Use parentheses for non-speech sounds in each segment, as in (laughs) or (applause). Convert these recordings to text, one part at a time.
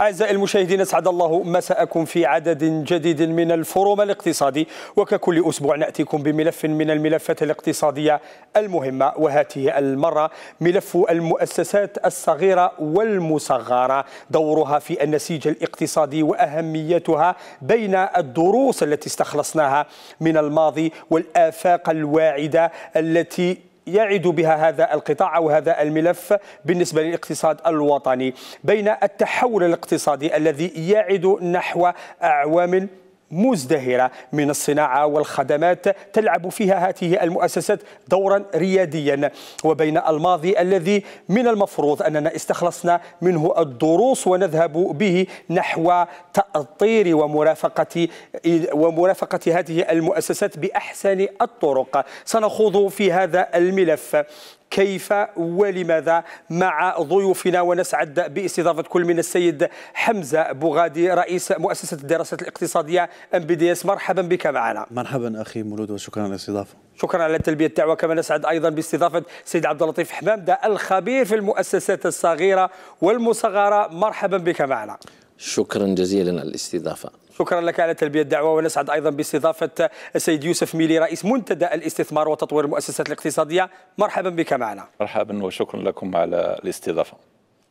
أعزائي المشاهدين أسعد الله مساءكم في عدد جديد من الفورум الاقتصادي وككل أسبوع نأتيكم بملف من الملفات الاقتصادية المهمة وهاته المرة ملف المؤسسات الصغيرة والمصغرة دورها في النسيج الاقتصادي وأهميتها بين الدروس التي استخلصناها من الماضي والآفاق الواعدة التي يعد بها هذا القطاع أو هذا الملف بالنسبة للاقتصاد الوطني بين التحول الاقتصادي الذي يعد نحو أعوام مزدهرة من الصناعة والخدمات تلعب فيها هذه المؤسسات دورا رياديا وبين الماضي الذي من المفروض أننا استخلصنا منه الدروس ونذهب به نحو تأطير ومرافقة ومرافقة هذه المؤسسات بأحسن الطرق سنخوض في هذا الملف كيف ولماذا مع ضيوفنا ونسعد باستضافة كل من السيد حمزة بوغادي رئيس مؤسسة الدراسات الاقتصادية ام بي دي اس مرحبا بك معنا مرحبا أخي مولود وشكرا على الاستضافة شكرا على تلبية الدعوة كما نسعد أيضا باستضافة سيد عبد اللطيف حمامدة الخبير في المؤسسات الصغيرة والمصغرة مرحبا بك معنا شكرا جزيلا على الاستضافة شكرا لك على تلبية الدعوة ونسعد أيضا باستضافة السيد يوسف ميلي رئيس منتدى الاستثمار وتطوير المؤسسات الاقتصادية مرحبا بك معنا مرحبا وشكرا لكم على الاستضافة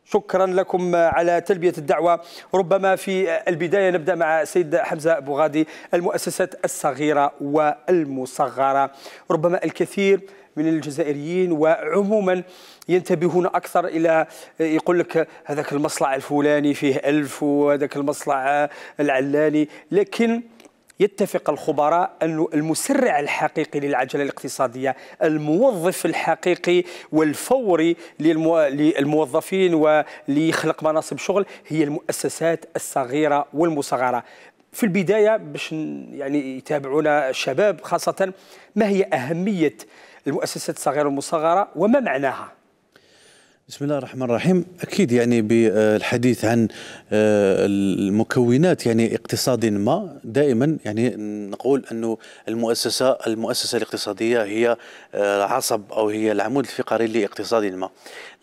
شكرا لكم على تلبيه الدعوه ربما في البدايه نبدا مع سيد حمزه بوغادي المؤسسات الصغيره والمصغره ربما الكثير من الجزائريين وعموما ينتبهون اكثر الى يقول لك هذاك المصلع الفلاني فيه ألف وهذاك المصلع العلاني لكن يتفق الخبراء أن المسرع الحقيقي للعجلة الاقتصادية الموظف الحقيقي والفوري للموظفين وليخلق مناصب شغل هي المؤسسات الصغيرة والمصغرة في البداية باش يعني يتابعونا الشباب خاصة ما هي أهمية المؤسسات الصغيره والمصغره وما معناها بسم الله الرحمن الرحيم اكيد يعني بالحديث عن آه، المكونات يعني اقتصاد ما دائما يعني نقول انه المؤسسه المؤسسه الاقتصاديه هي آه، عصب او هي العمود الفقري لاقتصاد ما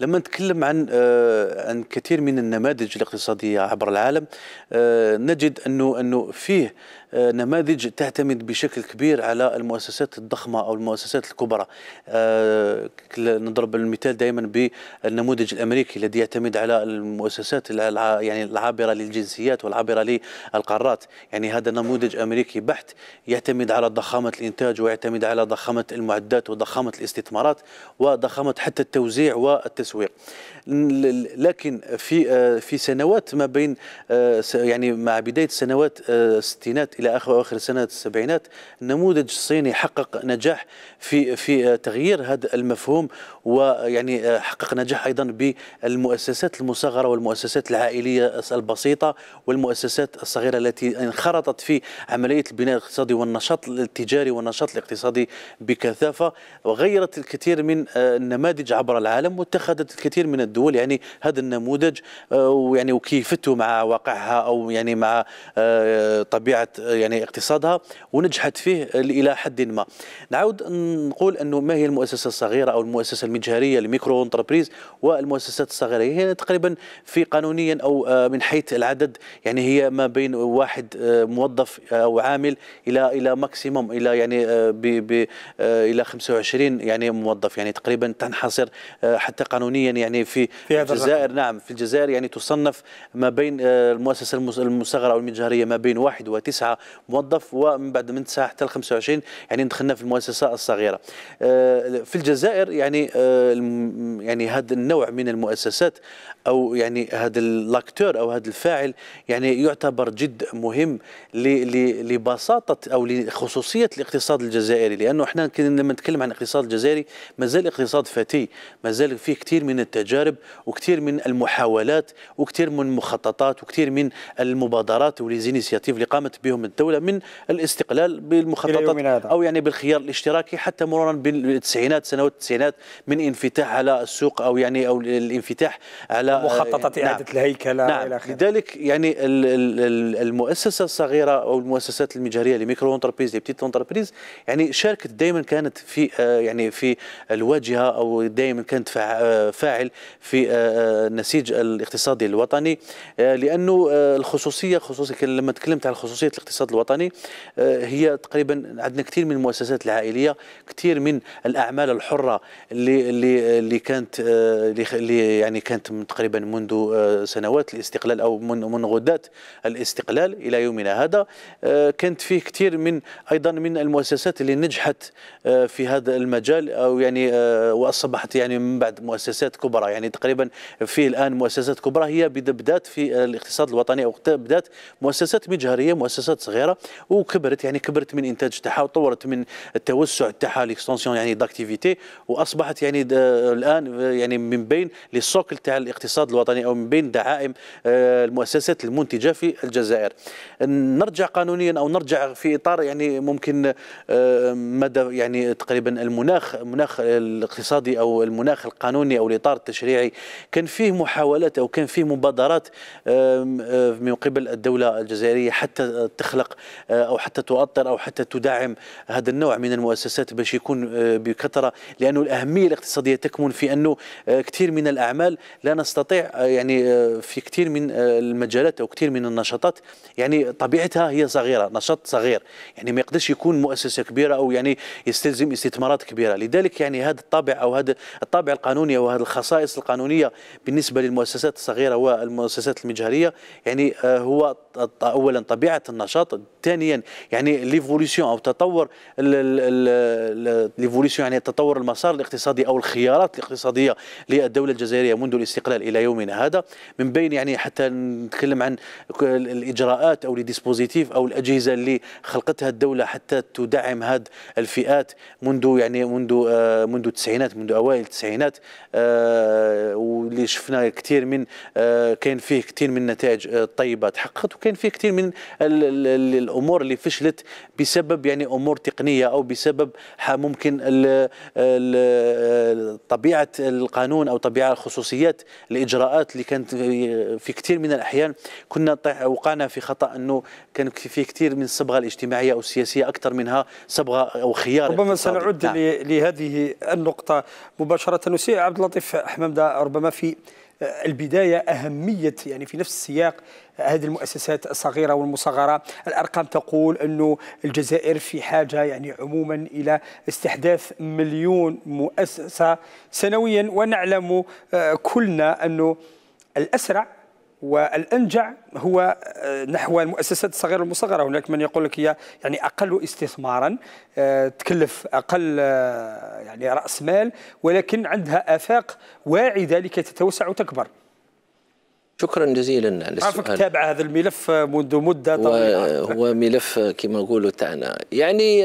لما نتكلم عن آه، عن كثير من النماذج الاقتصاديه عبر العالم نجد انه انه فيه آه، نماذج تعتمد بشكل كبير على المؤسسات الضخمه او المؤسسات الكبرى آه، نضرب المثال دائما بالنموذج الامريكي الذي يعتمد على المؤسسات يعني العابره للجنسيات والعابره للقارات يعني هذا نموذج امريكي بحت يعتمد على ضخامه الانتاج ويعتمد على ضخامه المعدات وضخامه الاستثمارات وضخامه حتى التوزيع والتسويق لكن في في سنوات ما بين يعني مع بدايه سنوات آه، الستينات الى اخر اخر سنوات السبعينات النموذج الصيني حقق نجاح في في آه، تغيير هذا المفهوم ويعني آه، حقق نجاح ايضا بالمؤسسات المصغره والمؤسسات العائليه البسيطه والمؤسسات الصغيره التي انخرطت في عمليه البناء الاقتصادي والنشاط التجاري والنشاط الاقتصادي بكثافه وغيرت الكثير من النماذج عبر العالم واتخذت الكثير من الدول الدول يعني هذا النموذج آه، ويعني وكيفته مع واقعها او يعني مع آه، طبيعه آه، يعني اقتصادها ونجحت فيه الى حد ما نعاود نقول انه ما هي المؤسسه الصغيره او المؤسسه المجهريه الميكرو انتربريز والمؤسسات الصغيره هي تقريبا في قانونيا او من حيث العدد يعني هي ما بين واحد موظف او عامل الى الى ماكسيموم الى يعني ب ب الى 25 يعني موظف يعني تقريبا تنحصر حتى قانونيا يعني في في, الجزائر الجزائر نعم في الجزائر يعني تصنف ما بين آه، المؤسسة المصغرة أو المتجهرية ما بين واحد وتسعة موظف ومن بعد من تسعة حتى 25 يعني دخلنا في المؤسسة الصغيرة آه، في الجزائر يعني آه، يعني هذا النوع من المؤسسات أو يعني هذا اللاكتور أو هذا الفاعل يعني يعتبر جد مهم لبساطة أو لخصوصية الاقتصاد الجزائري لأنه احنا لما نتكلم عن الاقتصاد الجزائري مازال اقتصاد فتي مازال فيه كثير من التجارب الشباب وكثير من المحاولات وكثير من المخططات وكثير من المبادرات وليزينيسياتيف اللي قامت بهم الدوله من الاستقلال بالمخططات او يعني بالخيار الاشتراكي حتى مرورا بالتسعينات سنوات التسعينات من انفتاح على السوق او يعني او الانفتاح على مخططات آه، اعاده نعم الهيكله نعم الى اخره لذلك يعني المؤسسه الصغيره او المؤسسات المجهريه لميكرو انتربريز لي بتيت انتربريز يعني شاركت دائما كانت في آه، يعني في الواجهه او دائما كانت آه، فاعل في النسيج آه، آه، الاقتصادي الوطني آه، لانه الخصوصيه خصوصي لما تكلمت على خصوصيه الاقتصاد الوطني هي تقريبا عندنا كثير من المؤسسات العائليه كثير من الاعمال الحره اللي اللي اللي كانت اللي يعني كانت تقريبا منذ سنوات الاستقلال او من من غدات الاستقلال الى يومنا هذا كانت فيه كثير من ايضا من المؤسسات اللي نجحت في هذا المجال او يعني واصبحت يعني من بعد مؤسسات كبرى يعني يعني تقريبا فيه الان مؤسسات كبرى هي بدات في الاقتصاد الوطني او بدات مؤسسات مجهريه مؤسسات صغيره وكبرت يعني كبرت من انتاج تاعها وطورت من التوسع تاعها ليكستونسيون يعني داكتيفيتي واصبحت يعني الان يعني من بين لي سوكل تاع الاقتصاد الوطني او من بين دعائم آه، المؤسسات المنتجه في الجزائر نرجع قانونيا او نرجع في اطار يعني ممكن آه، مدى يعني تقريبا المناخ المناخ الاقتصادي او المناخ القانوني او الاطار التشريعي الطبيعي كان فيه محاولات أو كان فيه مبادرات من قبل الدولة الجزائرية حتى تخلق آه، أو حتى تؤطر أو حتى تدعم هذا النوع من المؤسسات باش يكون آه، بكثرة لأنه الأهمية الاقتصادية تكمن في أنه آه، كثير من الأعمال لا نستطيع يعني في كثير من المجالات أو كثير من النشاطات يعني طبيعتها هي صغيرة نشاط صغير يعني ما يقدرش يكون مؤسسة كبيرة أو يعني يستلزم استثمارات كبيرة لذلك يعني هذا الطابع أو هذا الطابع القانوني أو هذه الخصائص القانونية بالنسبة للمؤسسات الصغيرة والمؤسسات المجهرية يعني آه، هو أولا طبيعة النشاط ثانيا يعني ليفوليسيون أو تطور ليفوليسيون يعني تطور المسار الاقتصادي أو الخيارات الاقتصادية للدولة الجزائرية منذ الاستقلال إلى يومنا هذا من بين يعني حتى نتكلم عن الإجراءات أو ديسبوزيتيف أو الأجهزة اللي خلقتها الدولة حتى تدعم هذه الفئات منذ يعني منذ آه، منذ التسعينات منذ أوائل التسعينات آه، واللي شفنا كثير من آه، كاين فيه كثير من النتائج آه، طيبه تحققت وكاين فيه كثير من الامور اللي فشلت بسبب يعني امور تقنيه او بسبب ممكن طبيعه القانون او طبيعه الخصوصيات الاجراءات اللي كانت في كثير من الاحيان كنا وقعنا في خطا انه كان في كثير من الصبغه الاجتماعيه او السياسيه اكثر منها صبغه او خيار ربما سنعود نعم. لهذه النقطه مباشره نسيء عبد اللطيف حمامده ربما في البداية أهمية يعني في نفس السياق هذه المؤسسات الصغيرة والمصغرة الأرقام تقول أنه الجزائر في حاجة يعني عموما إلى استحداث مليون مؤسسة سنويا ونعلم آه، كلنا أنه الأسرع والانجع هو آه، نحو المؤسسات الصغيره والمصغره هناك من يقول لك هي يعني اقل استثمارا آه، تكلف اقل آه، يعني راس مال ولكن عندها افاق واعده لكي تتوسع وتكبر شكرا جزيلا للسؤال عارفك تابع هذا الملف منذ مده طويله هو ملف كما نقولوا تاعنا يعني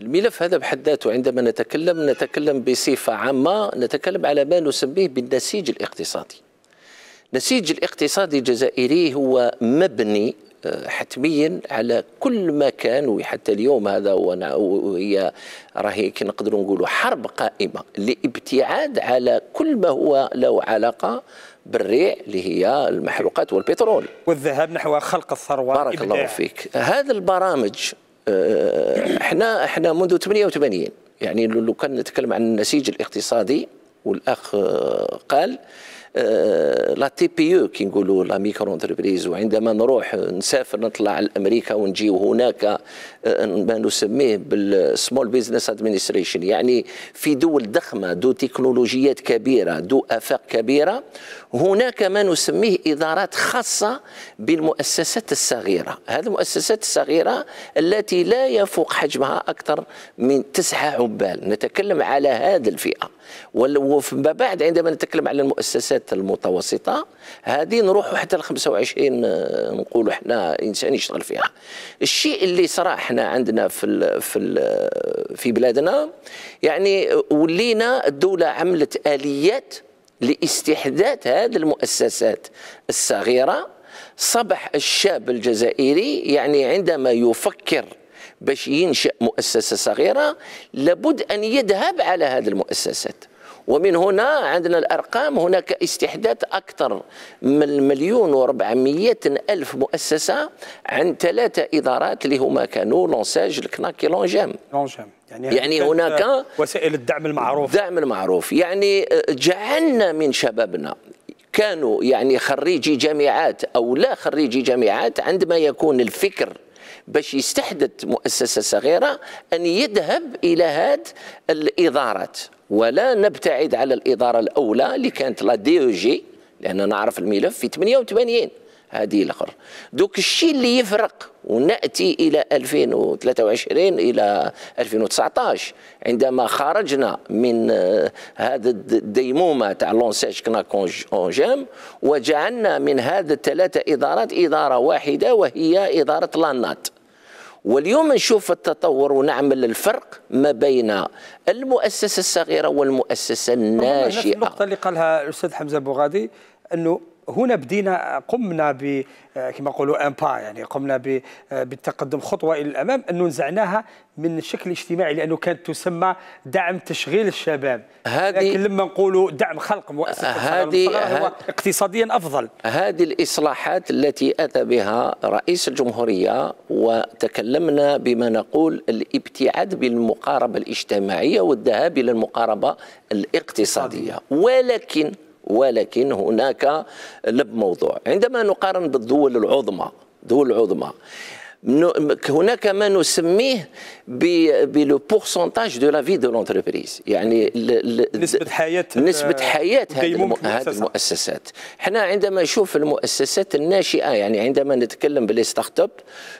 الملف هذا بحد ذاته عندما نتكلم نتكلم بصفه عامه نتكلم على ما نسميه بالنسيج الاقتصادي النسيج الاقتصادي الجزائري هو مبني آه، حتميا على كل ما كان وحتى اليوم هذا وهي راهي كي نقدروا نقولوا حرب قائمه لابتعاد على كل ما هو له علاقه بالريع اللي هي المحروقات والبترول والذهاب نحو خلق الثروه بارك الله فيك هذا البرامج آه، احنا احنا منذ 88 يعني لو كان نتكلم عن النسيج الاقتصادي والاخ قال لا تي بي او كي نقولوا لا ميكرو انتربريز وعندما نروح نسافر نطلع لامريكا ونجي وهناك آه، ما نسميه بالسمول بيزنس ادمنستريشن يعني في دول ضخمه ذو تكنولوجيات كبيره ذو افاق كبيره هناك ما نسميه ادارات خاصه بالمؤسسات الصغيره هذه المؤسسات الصغيره التي لا يفوق حجمها اكثر من تسعه عبال نتكلم على هذه الفئه وما بعد عندما نتكلم على المؤسسات المتوسطه هذه نروحوا حتى ل 25 آه، نقولوا حنا انسان يشتغل فيها الشيء اللي صرا حنا عندنا في الـ في الـ في بلادنا يعني ولينا الدوله عملت اليات لاستحداث هذه المؤسسات الصغيره صبح الشاب الجزائري يعني عندما يفكر باش ينشأ مؤسسة صغيرة لابد أن يذهب على هذه المؤسسات ومن هنا عندنا الأرقام هناك استحداث أكثر من مليون واربعمية ألف مؤسسة عن ثلاثة إدارات اللي هما كانوا لونساج الكناكي لونجام لونجام يعني, يعني هناك وسائل الدعم المعروف الدعم المعروف يعني آه، جعلنا من شبابنا كانوا يعني خريجي جامعات أو لا خريجي جامعات عندما يكون الفكر باش يستحدث مؤسسه صغيره ان يذهب الى هاد الادارات ولا نبتعد على الاداره الاولى اللي كانت لا دي او جي لان نعرف الملف في 88 هذه الاخر دوك الشيء اللي يفرق وناتي الى 2023 الى 2019 عندما خرجنا من آه، هذا الديمومه تاع لونسيج كنا اونجام وجعلنا من هذا الثلاثه ادارات اداره واحده وهي اداره لانات واليوم نشوف التطور ونعمل الفرق ما بين المؤسسه الصغيره والمؤسسه الناشئه. نفس النقطه اللي قالها الاستاذ حمزه بوغادي انه هنا بدينا قمنا ب كما يقولوا ان با يعني قمنا بالتقدم خطوه الى الامام انه نزعناها من الشكل الاجتماعي لانه كانت تسمى دعم تشغيل الشباب هذه لكن لما نقولوا دعم خلق مؤسسه هذه هو اقتصاديا افضل هذه الاصلاحات التي اتى بها رئيس الجمهوريه وتكلمنا بما نقول الابتعاد بالمقاربه الاجتماعيه والذهاب الى المقاربه الاقتصاديه ولكن ولكن هناك لب موضوع عندما نقارن بالدول العظمى دول العظمى هناك ما نسميه بلو بورسونتاج دو لا في دو لونتربريز يعني نسبة حياة نسبة حياة هذه المؤسسات احنا عندما نشوف المؤسسات الناشئة يعني عندما نتكلم بلي ستارت اب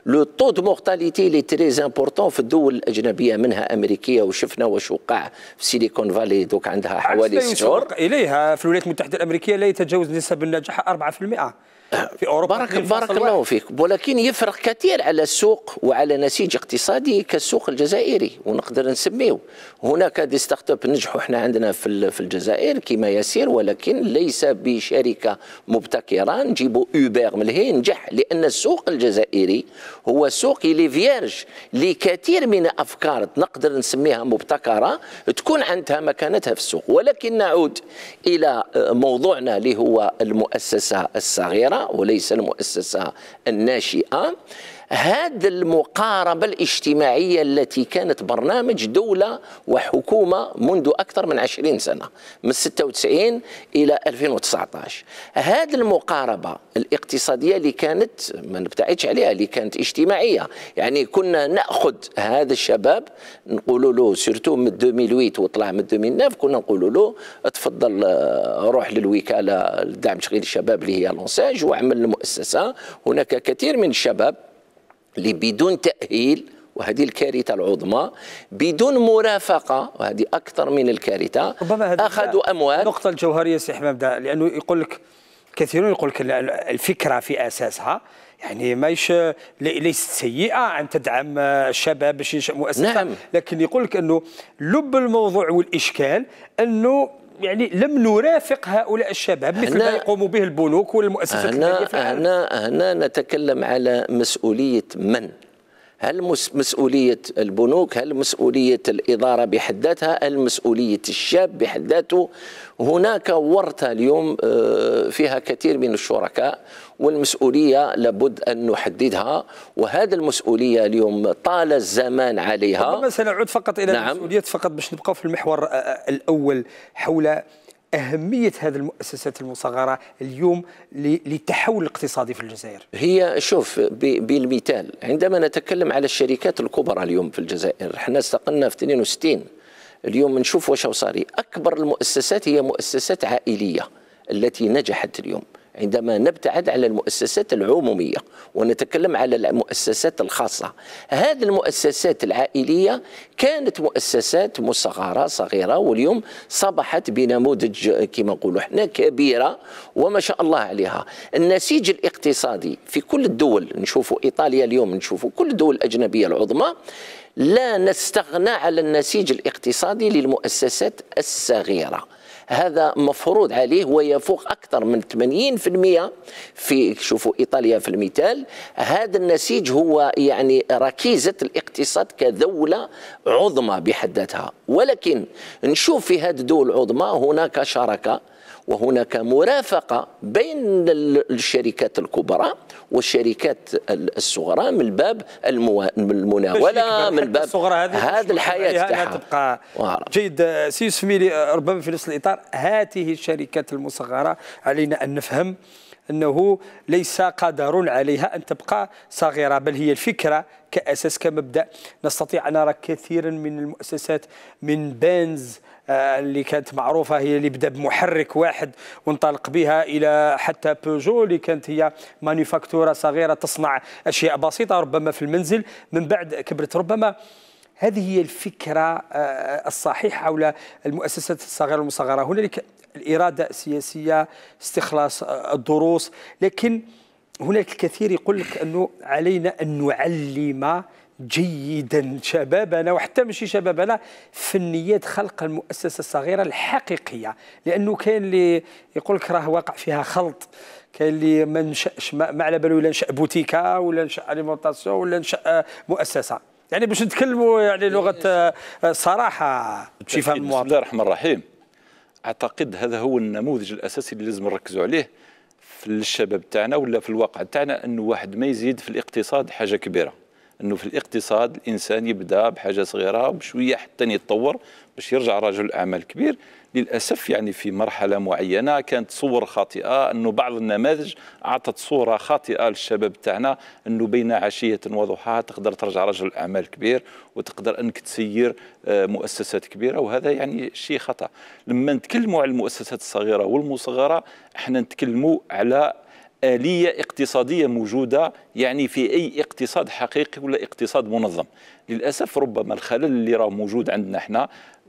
لو طو دو مورتاليتي لي تري امبورتون في الدول الأجنبية منها أمريكية وشفنا واش وقع في سيليكون فالي دوك عندها حوالي ستور شهور إليها في الولايات المتحدة الأمريكية لا يتجاوز نسب النجاح 4% في اوروبا بارك, بارك الله فيك ولكن يفرق كثير على السوق وعلى نسيج اقتصادي كالسوق الجزائري ونقدر نسميه هناك دي ستارت اب نجحوا احنا عندنا في في الجزائر كما يسير ولكن ليس بشركه مبتكره نجيبوا اوبر من هي نجح لان السوق الجزائري هو سوق لي فيرج لكثير من افكار نقدر نسميها مبتكره تكون عندها مكانتها في السوق ولكن نعود الى موضوعنا اللي هو المؤسسه الصغيره وليس المؤسسة الناشئة هذا المقاربة الاجتماعية التي كانت برنامج دولة وحكومة منذ أكثر من عشرين سنة من 96 إلى 2019 هذا المقاربة الاقتصادية اللي كانت ما نبتعدش عليها اللي كانت اجتماعية يعني كنا نأخذ هذا الشباب نقول له سيرتو من 2008 وطلع من 2009 كنا نقول له تفضل آه، روح للوكالة لدعم تشغيل الشباب اللي هي لونساج وعمل المؤسسة هناك كثير من الشباب اللي بدون تأهيل وهذه الكارثه العظمى بدون مرافقه وهذه اكثر من الكارثه اخذوا اموال النقطه الجوهريه سي حمام لانه يقول لك كثيرون يقول لك الفكره في اساسها يعني ماهيش ليست سيئه ان تدعم الشباب باش ينشا مؤسسه نعم. لكن يقول لك انه لب الموضوع والاشكال انه يعني لم نرافق هؤلاء الشباب مثل ما يقوم به البنوك والمؤسسات هنا هنا هنا نتكلم على مسؤوليه من هل مسؤولية البنوك هل مسؤولية الإدارة بحد ذاتها هل مسؤولية الشاب بحد ذاته هناك ورطة اليوم آه، فيها كثير من الشركاء والمسؤولية لابد أن نحددها وهذا المسؤولية اليوم طال الزمان عليها ربما سنعود فقط إلى نعم. المسؤولية فقط باش نبقى في المحور آه، آه، الأول حول أهمية هذه المؤسسات المصغرة اليوم للتحول الاقتصادي في الجزائر هي شوف بالمثال عندما نتكلم على الشركات الكبرى اليوم في الجزائر احنا استقلنا في 62 اليوم نشوف واش صاري أكبر المؤسسات هي مؤسسات عائلية التي نجحت اليوم عندما نبتعد على المؤسسات العمومية ونتكلم على المؤسسات الخاصة هذه المؤسسات العائلية كانت مؤسسات مصغرة صغيرة واليوم صبحت بنموذج كما نقولوا احنا كبيرة وما شاء الله عليها النسيج الاقتصادي في كل الدول نشوفوا إيطاليا اليوم نشوفوا كل الدول الأجنبية العظمى لا نستغنى على النسيج الاقتصادي للمؤسسات الصغيره هذا مفروض عليه ويفوق أكثر من 80% في شوفوا إيطاليا في المثال هذا النسيج هو يعني ركيزة الاقتصاد كدولة عظمى بحد ذاتها ولكن نشوف في هذه الدول العظمى هناك شراكة وهناك مرافقة بين الشركات الكبرى والشركات الصغرى من باب المناولة من باب هذه الحياة تاعها تبقى جيد سي سميلي ربما في نفس الإطار هذه الشركات المصغرة علينا أن نفهم انه ليس قدر عليها ان تبقى صغيره بل هي الفكره كاساس كمبدا نستطيع ان نرى كثيرا من المؤسسات من بانز آه، اللي كانت معروفه هي اللي بدا بمحرك واحد وانطلق بها الى حتى بوجو اللي كانت هي مانيفاكتوره صغيره تصنع اشياء بسيطه ربما في المنزل من بعد كبرت ربما هذه هي الفكره آه، الصحيحه حول المؤسسات الصغيره والمصغره هنالك الاراده السياسيه استخلاص آه، الدروس لكن هناك الكثير يقول لك انه علينا ان نعلم جيدا شبابنا وحتى ماشي شبابنا فنيات خلق المؤسسه الصغيره الحقيقيه لانه كاين اللي يقول لك راه واقع فيها خلط كاين اللي ما نشاش ما على بالو ولا نشا بوتيكه ولا نشا اليمونتاسيون ولا نشا مؤسسه يعني باش نتكلموا يعني لغه آه، صراحه باش يفهم المواطن بسم الله الرحمن الرحيم اعتقد هذا هو النموذج الاساسي اللي لازم نركزوا عليه في الشباب تاعنا ولا في الواقع تاعنا انه واحد ما يزيد في الاقتصاد حاجه كبيره انه في الاقتصاد الانسان يبدا بحاجه صغيره بشويه حتى يتطور باش يرجع رجل اعمال كبير للاسف يعني في مرحله معينه كانت صور خاطئه انه بعض النماذج اعطت صوره خاطئه للشباب تاعنا انه بين عشيه وضحاها تقدر ترجع رجل اعمال كبير وتقدر انك تسير آه، مؤسسات كبيره وهذا يعني شيء خطا لما نتكلموا على المؤسسات الصغيره والمصغره احنا نتكلموا على آلية اقتصادية موجودة يعني في أي اقتصاد حقيقي ولا اقتصاد منظم للأسف ربما الخلل اللي راه موجود عندنا احنا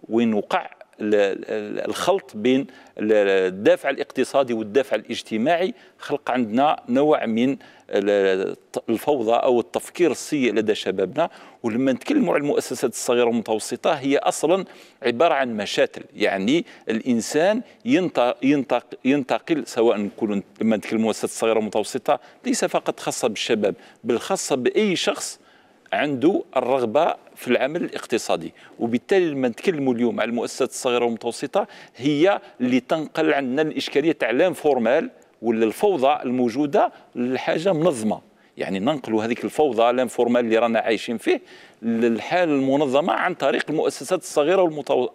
وين وقع الخلط بين الدافع الاقتصادي والدافع الاجتماعي خلق عندنا نوع من الفوضى او التفكير السيء لدى شبابنا ولما نتكلموا على المؤسسات الصغيره والمتوسطه هي اصلا عباره عن مشاتل يعني الانسان ينتقل سواء نقول لما نتكلموا مؤسسات صغيره ومتوسطه ليس فقط خاصه بالشباب بل خاصه باي شخص عنده الرغبه في العمل الاقتصادي وبالتالي لما نتكلموا اليوم على المؤسسات الصغيره والمتوسطه هي اللي تنقل عندنا الاشكاليه تاع فورمال ولا الفوضى الموجوده لحاجه منظمه يعني ننقلوا هذيك الفوضى الانفورمال اللي رانا عايشين فيه للحاله المنظمه عن طريق المؤسسات الصغيره والمتو...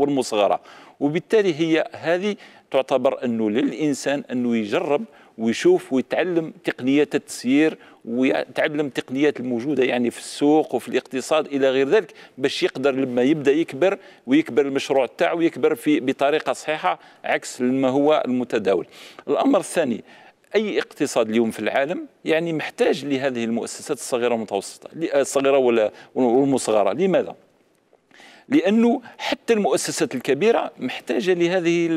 والمصغره وبالتالي هي هذه تعتبر انه للانسان انه يجرب ويشوف ويتعلم تقنيات التسيير ويتعلم تقنيات الموجوده يعني في السوق وفي الاقتصاد الى غير ذلك باش يقدر لما يبدا يكبر ويكبر المشروع تاعو ويكبر في بطريقه صحيحه عكس لما هو المتداول. الامر الثاني اي اقتصاد اليوم في العالم يعني محتاج لهذه المؤسسات الصغيره والمتوسطه الصغيره والمصغره لماذا؟ لانه حتى المؤسسات الكبيره محتاجه لهذه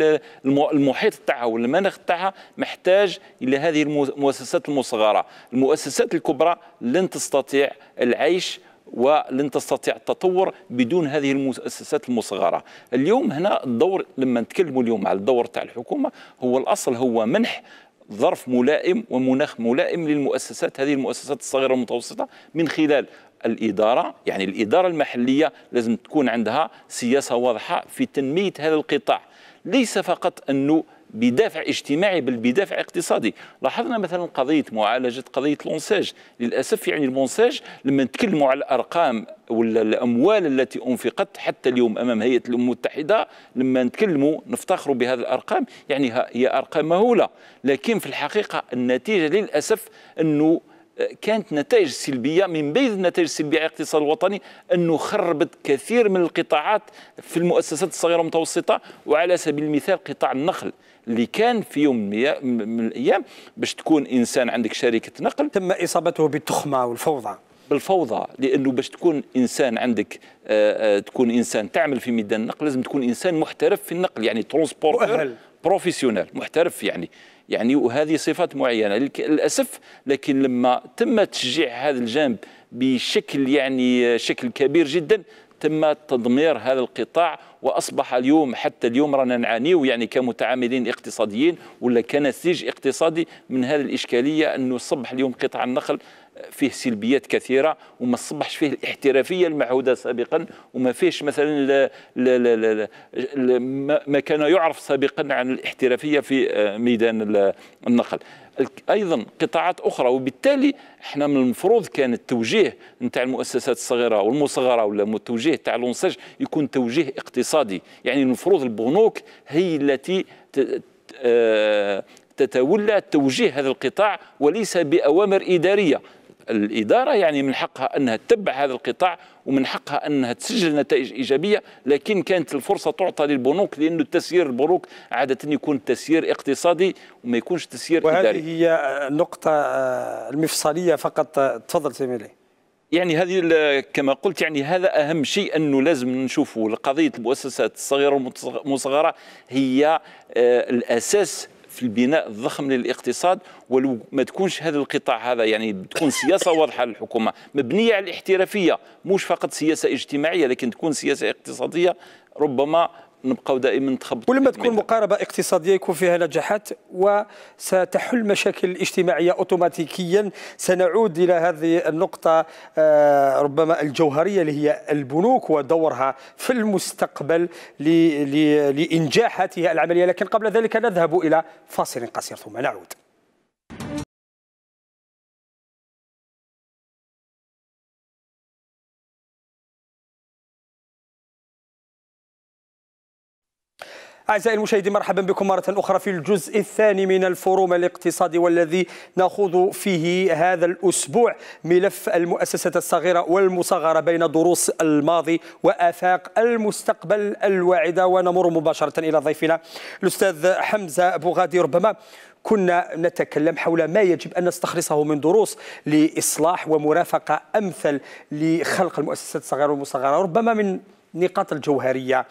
المحيط تاعها والمناخ تاعها محتاج الى هذه المؤسسات المصغره المؤسسات الكبرى لن تستطيع العيش ولن تستطيع التطور بدون هذه المؤسسات المصغره اليوم هنا الدور لما نتكلموا اليوم على الدور تاع الحكومه هو الاصل هو منح ظرف ملائم ومناخ ملائم للمؤسسات هذه المؤسسات الصغيره والمتوسطه من خلال الاداره يعني الاداره المحليه لازم تكون عندها سياسه واضحه في تنميه هذا القطاع ليس فقط انه بدافع اجتماعي بل بدافع اقتصادي لاحظنا مثلا قضيه معالجه قضيه لونساج للاسف يعني المونساج لما نتكلموا على الارقام ولا الاموال التي انفقت حتى اليوم امام هيئه الامم المتحده لما نتكلموا نفتخروا بهذه الارقام يعني هي ارقام مهوله لكن في الحقيقه النتيجه للاسف انه كانت نتائج سلبيه من بين النتائج السلبيه على الاقتصاد الوطني انه خربت كثير من القطاعات في المؤسسات الصغيره والمتوسطه وعلى سبيل المثال قطاع النقل اللي كان في يوم من الايام باش تكون انسان عندك شركه نقل تم اصابته بالتخمه والفوضى بالفوضى لانه باش تكون انسان عندك آآ آه، آآ آه، تكون انسان تعمل في ميدان النقل لازم تكون انسان محترف في النقل يعني ترونسبورتر بروفيسيونال محترف يعني يعني وهذه صفات معينه للاسف لكن لما تم تشجيع هذا الجانب بشكل يعني شكل كبير جدا تم تدمير هذا القطاع واصبح اليوم حتى اليوم رانا نعانيو يعني كمتعاملين اقتصاديين ولا كنسيج اقتصادي من هذه الاشكاليه انه صبح اليوم قطاع النخل فيه سلبيات كثيره وما صبحش فيه الاحترافيه المعهوده سابقا وما فيهش مثلا لا لا لا لا لا ما كان يعرف سابقا عن الاحترافيه في آه، ميدان النقل ايضا قطاعات اخرى وبالتالي احنا من المفروض كان التوجيه نتاع المؤسسات الصغيره والمصغره ولا التوجيه تاع لونساج يكون توجيه اقتصادي يعني المفروض البنوك هي التي آه، تتولى توجيه هذا القطاع وليس باوامر اداريه الإدارة يعني من حقها أنها تتبع هذا القطاع ومن حقها أنها تسجل نتائج إيجابية لكن كانت الفرصة تعطى للبنوك لأنه تسيير البنوك عادة يكون تسيير اقتصادي وما يكونش تسيير وهذه إداري وهذه هي النقطة آه، المفصلية فقط آه، تفضل سيميلي يعني هذه كما قلت يعني هذا اهم شيء انه لازم نشوفوا قضيه المؤسسات الصغيره والمصغره هي آه، الاساس في البناء الضخم للاقتصاد ولو ما تكونش هذا القطاع هذا يعني تكون سياسه (laughs) واضحه للحكومه مبنيه على الاحترافيه مش فقط سياسه اجتماعيه لكن تكون سياسه اقتصاديه ربما نبقاو دائما نتخبط ولما تكون مقاربه اقتصاديه يكون فيها نجاحات وستحل مشاكل اجتماعيه اوتوماتيكيا سنعود الى هذه النقطه آه، ربما الجوهريه اللي هي البنوك ودورها في المستقبل لانجاح هذه العمليه لكن قبل ذلك نذهب الى فاصل قصير ثم نعود أعزائي المشاهدين مرحبا بكم مرة أخرى في الجزء الثاني من الفوروم الاقتصادي والذي نخوض فيه هذا الأسبوع ملف المؤسسات الصغيرة والمصغرة بين دروس الماضي وآفاق المستقبل الواعدة ونمر مباشرة إلى ضيفنا الأستاذ حمزة بوغادي ربما كنا نتكلم حول ما يجب أن نستخلصه من دروس لإصلاح ومرافقة أمثل لخلق المؤسسات الصغيرة والمصغرة ربما من النقاط الجوهريه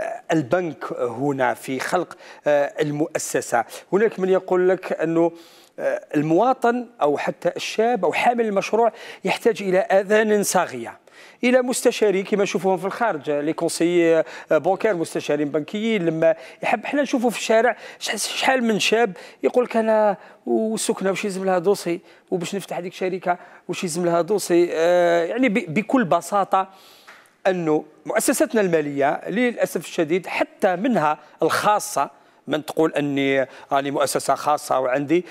آه، البنك هنا في خلق آه، المؤسسه هناك من يقول لك انه آه، المواطن او حتى الشاب او حامل المشروع يحتاج الى اذان صاغيه الى مستشارين كما نشوفوهم في الخارج لي كونسي بوكير مستشارين بنكيين لما يحب حنا نشوفوا في الشارع شحال من شاب يقول لك انا وسكنه وش يلزم لها دوسي وباش نفتح هذيك الشركه وش يلزم لها دوسي يعني بكل بساطه أنه مؤسستنا المالية للأسف الشديد حتى منها الخاصة من تقول أني راني مؤسسة خاصة وعندي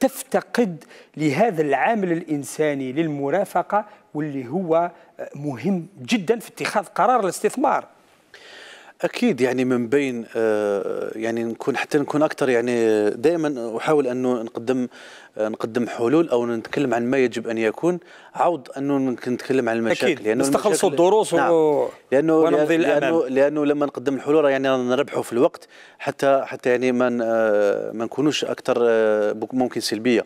تفتقد لهذا العامل الإنساني للمرافقة واللي هو مهم جدا في اتخاذ قرار الاستثمار اكيد يعني من بين آه، يعني نكون حتى نكون اكثر يعني دائما احاول انه نقدم آه، نقدم حلول او نتكلم عن ما يجب ان يكون عوض انه نتكلم عن المشاكل أكيد. لانه نستخلصوا الدروس نعم. و... لأنه, ونمضي لأنه, لانه لانه لما نقدم الحلول يعني نربحه في الوقت حتى حتى يعني ما آه، ما نكونوش اكثر ممكن سلبيه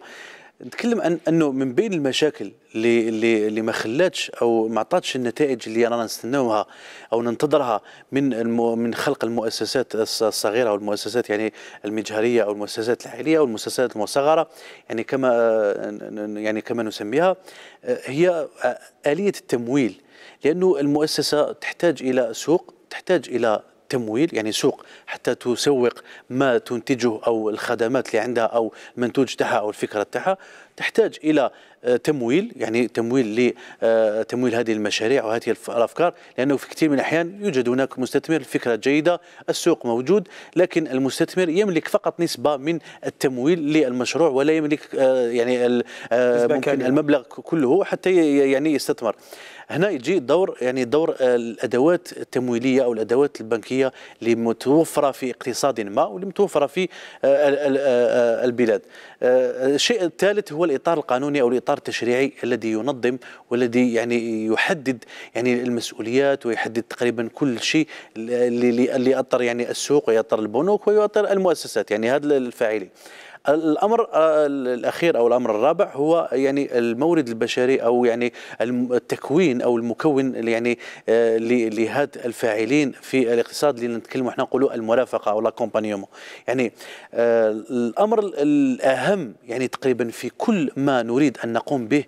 نتكلم عن انه من بين المشاكل اللي اللي اللي ما خلاتش او ما عطاتش النتائج اللي رانا نستناوها او ننتظرها من من خلق المؤسسات الصغيره والمؤسسات يعني المجهريه او المؤسسات العائليه او المؤسسات المصغره يعني كما يعني كما نسميها هي اليه التمويل لانه المؤسسه تحتاج الى سوق تحتاج الى تمويل يعني سوق حتى تسوق ما تنتجه او الخدمات اللي عندها او المنتوج تاعها او الفكره تاعها تحتاج الى آه، تمويل يعني تمويل لتمويل آه، هذه المشاريع وهذه الافكار لانه في كثير من الاحيان يوجد هناك مستثمر الفكره جيده السوق موجود لكن المستثمر يملك فقط نسبه من التمويل للمشروع ولا يملك آه، يعني ممكن المبلغ كله حتى يعني يستثمر هنا يجي دور يعني دور آه، الادوات التمويليه او الادوات البنكيه اللي متوفره في اقتصاد ما واللي متوفره في آه، آه، البلاد الشيء الثالث هو الاطار القانوني او الاطار التشريعي الذي ينظم والذي يعني يحدد يعني المسؤوليات ويحدد تقريبا كل شيء اللي يأثر يعني السوق ويأطر البنوك ويأطر المؤسسات يعني هذا الفاعلين الامر آه، الاخير او الامر الرابع هو يعني المورد البشري او يعني التكوين او المكون يعني آه، لهاد الفاعلين في الاقتصاد اللي نتكلموا احنا نقولوا المرافقه او لاكومبانيومون يعني آه، الامر الاهم يعني تقريبا في كل ما نريد ان نقوم به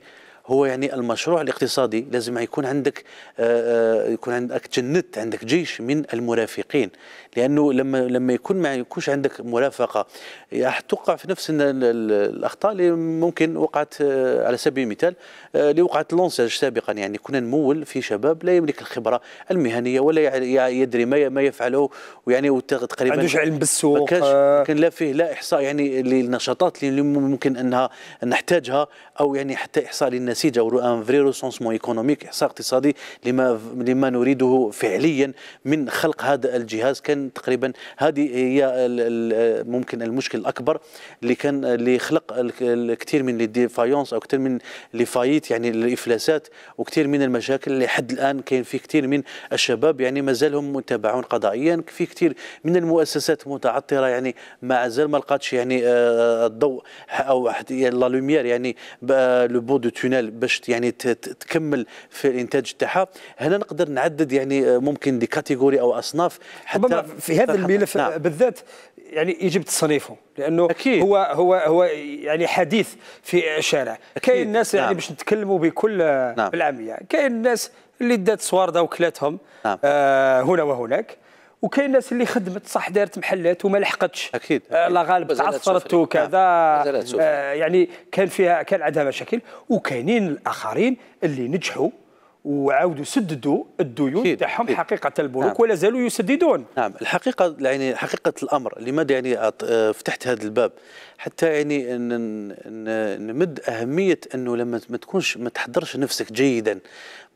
هو يعني المشروع الاقتصادي لازم يكون عندك آه، آه، يكون عندك جنت عندك جيش من المرافقين لانه لما لما يكون ما يكونش عندك مرافقه تقع في نفس الاخطاء اللي ممكن وقعت آه، على سبيل المثال اللي وقعت لونساج سابقا يعني كنا نمول في شباب لا يملك الخبره المهنيه ولا يدري ما ما يفعله ويعني تقريبا عندوش علم بالسوق ما كانش كان لا فيه لا احصاء يعني للنشاطات اللي ممكن انها نحتاجها او يعني حتى احصاء للناس نتيجه ان فري ريسونسمون ايكونوميك احصاء اقتصادي لما لما نريده فعليا من خلق هذا الجهاز كان تقريبا هذه هي ممكن المشكل الاكبر اللي كان اللي خلق الكثير من لي ديفايونس او كثير من لي فايت يعني الافلاسات وكثير من المشاكل اللي حد الان كاين في كثير من الشباب يعني مازالهم متابعون قضائيا في كثير من المؤسسات متعطره يعني ما زال ما لقاتش يعني آه، الضوء او لا لوميير يعني آه، لو بو دو تونيل باش يعني تكمل في الانتاج تاعها هنا نقدر نعدد يعني آه، ممكن دي كاتيجوري او اصناف حتى في هذا الملف نعم. بالذات يعني يجب تصنيفه لانه أكيد. هو هو هو يعني حديث في الشارع كاين يعني نعم. يعني باش نتكلموا بكل نعم. بالعاميه كاين الناس اللي دات صواردة وكلاتهم نعم. آه هنا وهناك وكاين ناس اللي خدمت صح دارت محلات وما لحقتش اكيد آه، لا غالب تعثرت وكذا آه يعني كان فيها كان عندها مشاكل وكاينين الاخرين اللي نجحوا وعاودوا سددوا الديون تاعهم حقيقه البنوك نعم. ولا زالوا يسددون نعم الحقيقه يعني حقيقه الامر لماذا يعني آه، فتحت هذا الباب حتى يعني نمد اهميه انه لما ما تكونش ما تحضرش نفسك جيدا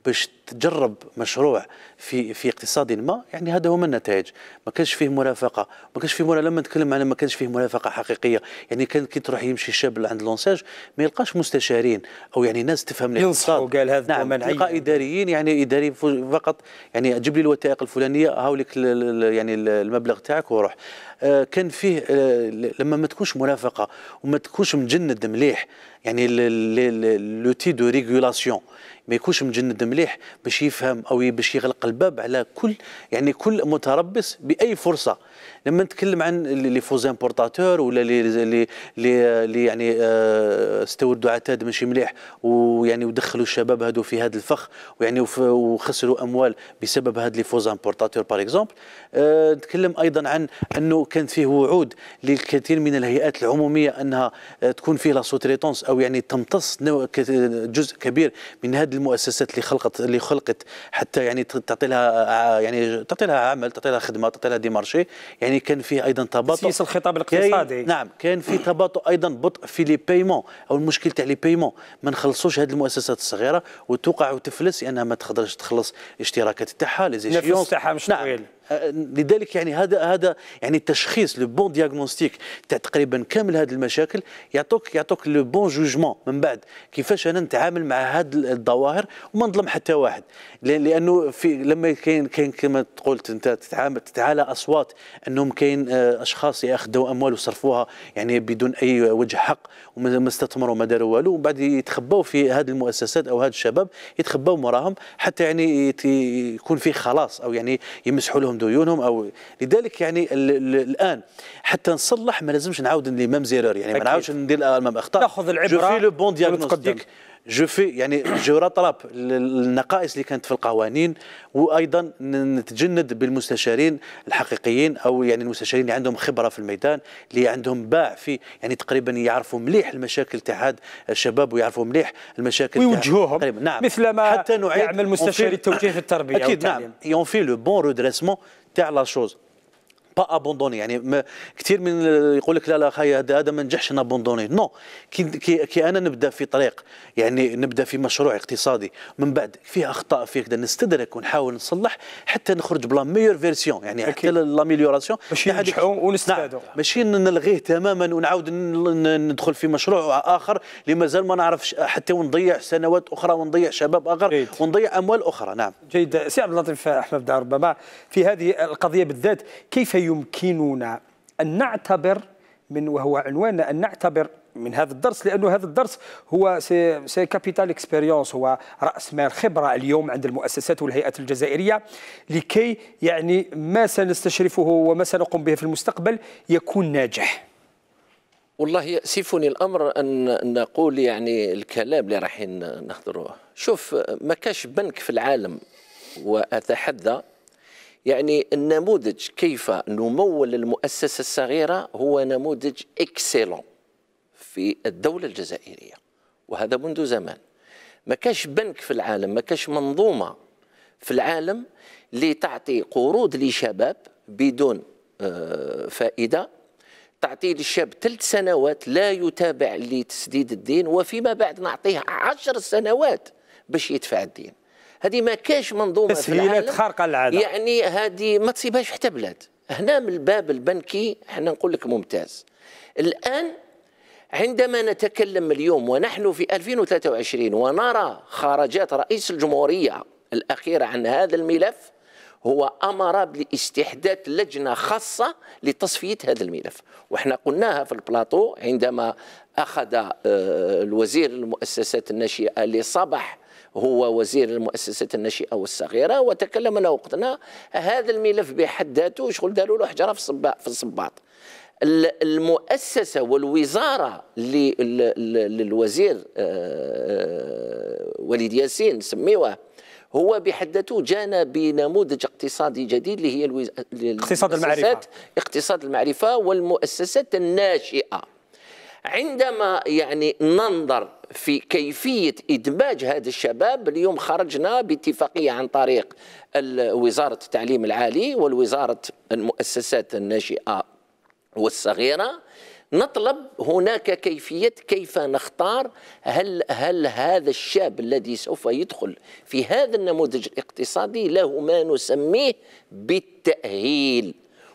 باش تجرب مشروع في في اقتصاد ما يعني هذا هو من النتائج ما كانش فيه مرافقه ما كانش فيه لما نتكلم على ما كانش فيه مرافقه حقيقيه يعني كان كي تروح يمشي شاب عند لونساج ما يلقاش مستشارين او يعني ناس تفهم الاقتصاد وقال هذا نعم يلقى اداريين يعني اداري فقط يعني جيب لي الوثائق الفلانيه هاولك يعني المبلغ تاعك وروح آه، كان فيه آه، لما ما تكونش مرافقه وما تكونش مجند مليح يعني لوتي دو ريغولاسيون ما يكونش مجند مليح باش يفهم او باش يغلق الباب على كل يعني كل متربص باي فرصه لما نتكلم عن لي فوز امبورطاتور ولا لي لي يعني آه، استوردوا عتاد ماشي مليح ويعني ودخلوا الشباب هادو في هذا الفخ ويعني وخسروا اموال بسبب هاد لي فوز امبورطاتور باغ اكزومبل آه، نتكلم ايضا عن انه كانت فيه وعود للكثير من الهيئات العموميه انها آه، تكون فيه لا سوتريتونس او يعني تمتص جزء كبير من هاد هذه المؤسسات اللي خلقت اللي خلقت حتى يعني تعطي لها آه، يعني تعطي لها عمل تعطي لها خدمه تعطي لها دي مارشي يعني كان فيه ايضا تباطؤ تسييس الخطاب الاقتصادي نعم كان في تباطؤ ايضا بطء في لي بايمون او المشكل تاع لي بايمون ما نخلصوش هذه المؤسسات الصغيره وتوقع وتفلس لانها ما تقدرش تخلص الاشتراكات تاعها لي نفس تاعها مش نعم. طويل نعم. أه، لذلك يعني هذا هذا يعني التشخيص لو بون دياغنوستيك تاع تقريبا كامل هذه المشاكل يعطوك يعطوك لو بون جوجمون من بعد كيفاش انا نتعامل مع هذه الظواهر وما نظلم حتى واحد لانه في لما كاين كاين كما تقول انت تتعامل تتعالى اصوات انهم كاين أه، اشخاص ياخذوا اموال وصرفوها يعني بدون اي وجه حق وما استثمروا ما داروا والو ومن بعد يتخبوا في هذه المؤسسات او هذا الشباب يتخبوا وراهم حتى يعني يكون في خلاص او يعني يمسحوا لهم ديونهم او لذلك يعني الان حتى نصلح ما لازمش نعاود الامام زيرور يعني ما نعاودش ندير الامام اخطاء ناخذ العبره في لو بون ديالوغنوستيك جو في يعني جو رطلب النقائص اللي كانت في القوانين وايضا نتجند بالمستشارين الحقيقيين او يعني المستشارين اللي عندهم خبره في الميدان اللي عندهم باع في يعني تقريبا يعرفوا مليح المشاكل تاع الشباب ويعرفوا مليح المشاكل ويوجهوهم تقريبا نعم مثل ما حتى نعيد يعمل مستشار التوجيه في التربيه اكيد نعم يون في لو بون رودريسمون تاع لا شوز با ابوندوني يعني ما كثير من يقول لك لا لا خاي هذا ما نجحش انا ابوندوني نو كي, كي, كي انا نبدا في طريق يعني نبدا في مشروع اقتصادي من بعد فيه اخطاء فيه كذا نستدرك ونحاول نصلح حتى نخرج بلا ميور فيرسيون يعني حتى لاميليوراسيون باش ننجحوا ونستفادوا نعم. ماشي نلغيه تماما ونعاود ندخل في مشروع اخر اللي مازال ما نعرفش حتى ونضيع سنوات اخرى ونضيع شباب اخر ونضيع اموال اخرى نعم جيد سي عبد اللطيف احمد ربما في هذه القضيه بالذات كيف يمكننا أن نعتبر من وهو عنواننا أن نعتبر من هذا الدرس لانه هذا الدرس هو سي, كابيتال اكسبيريونس هو راس مال خبره اليوم عند المؤسسات والهيئات الجزائريه لكي يعني ما سنستشرفه وما سنقوم به في المستقبل يكون ناجح. والله يأسفني الأمر أن نقول يعني الكلام اللي رايحين نهضروه شوف ما كاش بنك في العالم وأتحدى يعني النموذج كيف نمول المؤسسة الصغيرة هو نموذج اكسلون في الدولة الجزائرية وهذا منذ زمان ما كاش بنك في العالم ما كاش منظومة في العالم لتعطي قروض لشباب بدون آه، فائدة تعطي للشاب ثلاث سنوات لا يتابع لتسديد الدين وفيما بعد نعطيه عشر سنوات باش يدفع الدين هذه ما كاش منظومه تسهيلات خارقه للعاده يعني هذه ما تصيبهاش حتى بلاد هنا من الباب البنكي احنا نقول لك ممتاز الان عندما نتكلم اليوم ونحن في 2023 ونرى خرجات رئيس الجمهوريه الاخيره عن هذا الملف هو امر باستحداث لجنه خاصه لتصفيه هذا الملف وإحنا قلناها في البلاطو عندما اخذ آه، الوزير المؤسسات الناشئه لصبح هو وزير المؤسسات الناشئه والصغيره وتكلم وقتنا هذا الملف بحد ذاته شغل داروا له حجره في في الصباط المؤسسه والوزاره للوزير آه، آه، وليد ياسين سميوه هو بحد ذاته جانا بنموذج اقتصادي جديد اللي هي الوز... اقتصاد المعرفه اقتصاد المعرفه والمؤسسات الناشئه عندما يعني ننظر في كيفية إدماج هذا الشباب اليوم خرجنا باتفاقية عن طريق وزارة التعليم العالي والوزارة المؤسسات الناشئة والصغيرة نطلب هناك كيفية كيف نختار هل هل هذا الشاب الذي سوف يدخل في هذا النموذج الاقتصادي له ما نسميه بالتأهيل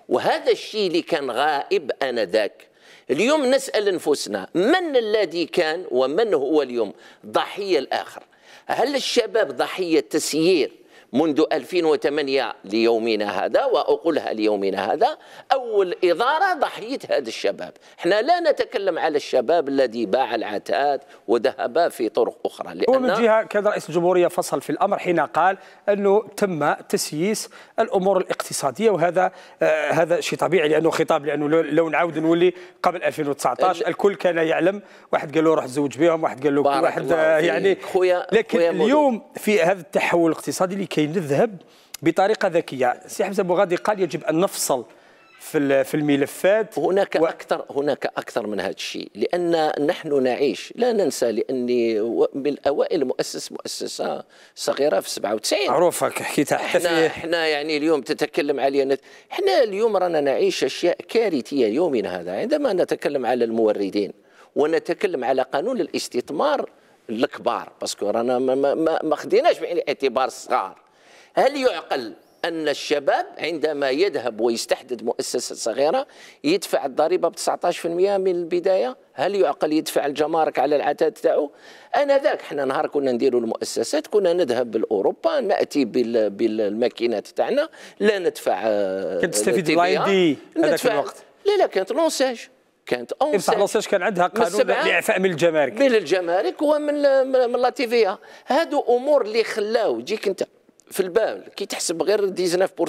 وهذا الشيء اللي كان غائب آنذاك اليوم نسأل أنفسنا من الذي كان ومن هو اليوم ضحية الآخر هل الشباب ضحية تسيير منذ 2008 ليومنا هذا وأقولها ليومنا هذا أول إدارة ضحية هذا الشباب احنا لا نتكلم على الشباب الذي باع العتاد وذهب في طرق أخرى لأن ومن جهة كان رئيس الجمهورية فصل في الأمر حين قال أنه تم تسييس الأمور الاقتصادية وهذا آه هذا شيء طبيعي لأنه خطاب لأنه لو نعاود نولي قبل 2019 الكل كان يعلم واحد قال له روح تزوج بهم واحد قال له واحد آه، يعني خويا لكن خويا اليوم في هذا التحول الاقتصادي اللي كي نذهب بطريقه ذكيه سي حمزه بوغادي قال يجب ان نفصل في في الملفات هناك و... اكثر هناك اكثر من هذا الشيء لان نحن نعيش لا ننسى لاني من اوائل مؤسس مؤسسه صغيره في 97 معروفه حكيتها احنا احنا يعني اليوم تتكلم علينا احنا اليوم رانا نعيش اشياء كارثيه يومنا هذا عندما نتكلم على الموردين ونتكلم على قانون الاستثمار الكبار باسكو رانا ما, ما, ما خديناش بعين الاعتبار الصغار هل يعقل أن الشباب عندما يذهب ويستحدث مؤسسة صغيرة يدفع الضريبة ب 19% من البداية هل يعقل يدفع الجمارك على العتاد تاعو أنا ذاك حنا نهار كنا نديروا المؤسسات كنا نذهب لأوروبا نأتي بالماكينات تاعنا لا ندفع آه، كنت تستفيد بلايدي هذاك الوقت لا لا كانت لونساج كانت اونساج إيه، لونساج كان عندها قانون لاعفاء من الجمارك من الجمارك ومن من لا تيفيا هادو امور اللي خلاو تجيك انت في البال كي تحسب غير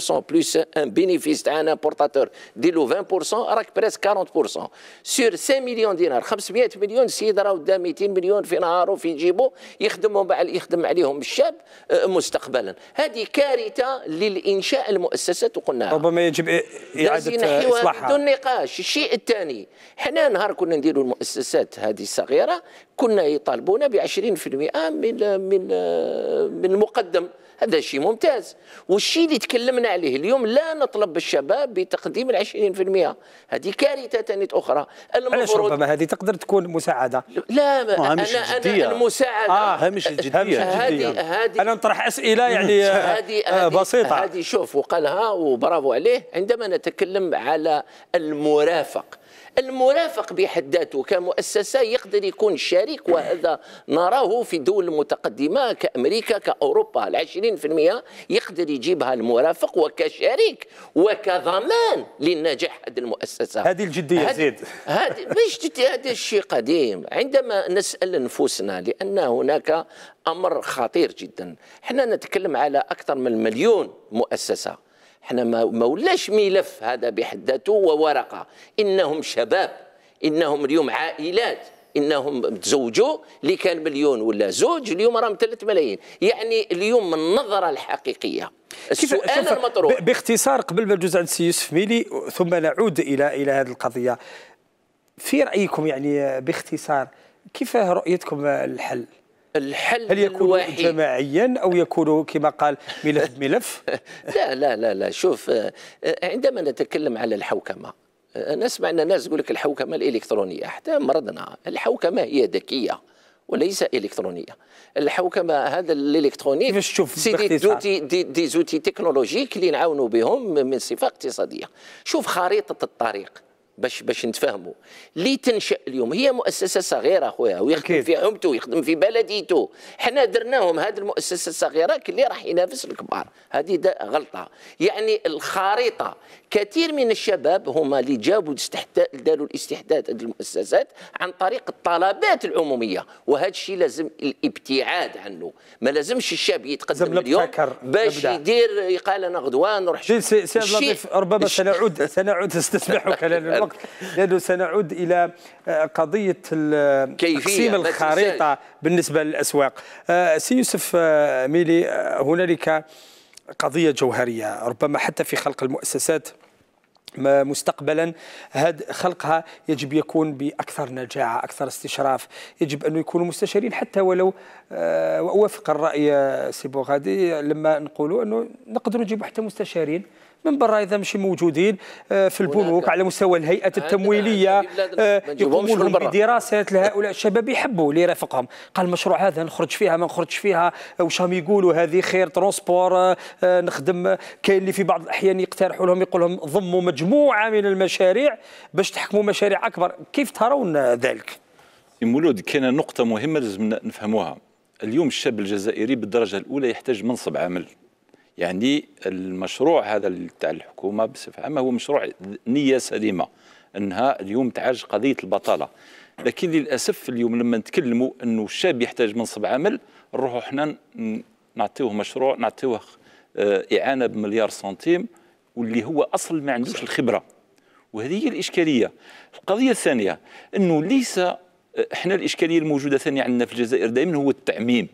19% بلوس ان بينيفيس تاع ان بورتاتور له 20% راك بريس 40% سور 5 مليون دينار 500 مليون السيد راه قدام 200 مليون في نهارو في جيبو يخدمهم بعد يخدم عليهم الشاب آه، مستقبلا هذه كارثه للانشاء المؤسسات وقلنا ربما يجب اعاده اصلاحها دون نقاش الشيء الثاني حنا نهار كنا نديروا المؤسسات هذه الصغيره كنا يطالبونا ب 20% من من آه، من المقدم هذا شيء ممتاز والشيء اللي تكلمنا عليه اليوم لا نطلب الشباب بتقديم العشرين في المئة هذه كارثة ثانية أخرى علاش ربما هذه تقدر تكون مساعدة لا آه، ما أنا, الجدية. أنا المساعدة آه هامش الجدية هذه هذه أنا نطرح أسئلة يعني هادي آه بسيطة هذه شوف وقالها وبرافو عليه عندما نتكلم على المرافق المرافق بحد ذاته كمؤسسة يقدر يكون شريك وهذا نراه في دول المتقدمة كأمريكا كأوروبا العشرين في المئة يقدر يجيبها المرافق وكشريك وكضمان للنجاح هذه المؤسسة هذه الجدية زيد هذه مش هذا الشيء قديم عندما نسأل نفوسنا لأن هناك أمر خطير جدا احنا نتكلم على أكثر من مليون مؤسسة احنا ما ولاش ملف هذا بحد ذاته وورقه انهم شباب انهم اليوم عائلات انهم تزوجوا اللي كان مليون ولا زوج اليوم راهم 3 ملايين يعني اليوم النظره الحقيقيه السؤال المطروح باختصار قبل ما ندوز عند السي يوسف ميلي ثم نعود الى الى هذه القضيه في رايكم يعني باختصار كيف رؤيتكم الحل الحل هل يكون الوحيد جماعيا او يكون كما قال ملف (laughs) ملف؟ لا لا لا لا شوف آه، آه، عندما نتكلم على الحوكمه آه، نسمع ان الناس يقول لك الحوكمه الالكترونيه حتى مرضنا الحوكمه هي ذكيه وليس الكترونيه الحوكمه هذا الالكتروني سيدي دي, دي, دي زوتي تكنولوجيك اللي نعاونوا بهم من صفه اقتصاديه شوف خريطه الطريق باش باش نتفاهموا اللي تنشا اليوم هي مؤسسه صغيره اخويا ويخدم في عمته ويخدم في بلديته حنا درناهم هذه المؤسسه الصغيره اللي راح ينافس الكبار هذه غلطه يعني الخريطه كثير من الشباب هما اللي جابوا داروا الاستحداث هذه المؤسسات عن طريق الطلبات العموميه وهذا الشيء لازم الابتعاد عنه ما لازمش الشاب يتقدم اليوم باش يدير يقال انا غدوه نروح سي سي لطيف ربما سنعود (laughs) سنعود استسمحك (laughs) لان الوقت لانه سنعود الى آه، قضيه تقسيم الخريطه بالنسبه للاسواق آه، سي يوسف آه، ميلي هنالك قضية جوهرية ربما حتى في خلق المؤسسات مستقبلا هاد خلقها يجب يكون باكثر نجاعه اكثر استشراف يجب انه يكونوا مستشارين حتى ولو اوافق آه، الراي آه، سي بوغادي لما نقولوا انه نقدروا نجيبوا حتى مستشارين من برا اذا ماشي موجودين آه، في البنوك على مستوى الهيئه التمويليه آه، يقوموا لهم بدراسات لهؤلاء الشباب يحبوا اللي يرافقهم قال المشروع هذا نخرج فيها ما نخرجش فيها آه، واش هم يقولوا هذه خير ترونسبور نخدم كاين اللي في بعض الاحيان يقترحوا لهم يقول لهم ضموا مجموعه من المشاريع باش تحكموا مشاريع اكبر كيف ترون ذلك مولود كان نقطه مهمه لازم نفهموها اليوم الشاب الجزائري بالدرجه الاولى يحتاج منصب عمل يعني المشروع هذا تاع الحكومه بصفه عامه هو مشروع نيه سليمه انها اليوم تعالج قضيه البطاله لكن للاسف اليوم لما نتكلموا انه الشاب يحتاج منصب عمل نروحوا حنا نعطيوه مشروع نعطيوه آه، اعانه بمليار سنتيم واللي هو اصل ما عندوش الخبره وهذه هي الاشكاليه القضيه الثانيه انه ليس آه، احنا الاشكاليه الموجوده ثانيه عندنا في الجزائر دائما هو التعميم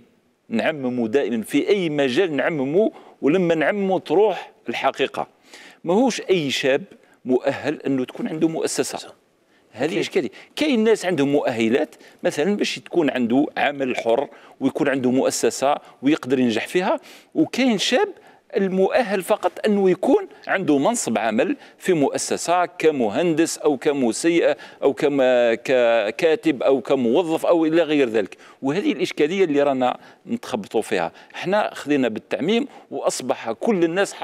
نعمموا دائما في اي مجال نعمموا ولما نعمو تروح الحقيقه ماهوش اي شاب مؤهل انه تكون عنده مؤسسه هذه اشكاليه كاين ناس عندهم مؤهلات مثلا باش تكون عنده عمل حر ويكون عنده مؤسسه ويقدر ينجح فيها وكاين شاب المؤهل فقط انه يكون عنده منصب عمل في مؤسسه كمهندس او كمسيئه او كما ككاتب او كموظف او الى غير ذلك وهذه الاشكاليه اللي رانا نتخبطوا فيها احنا خذينا بالتعميم واصبح كل الناس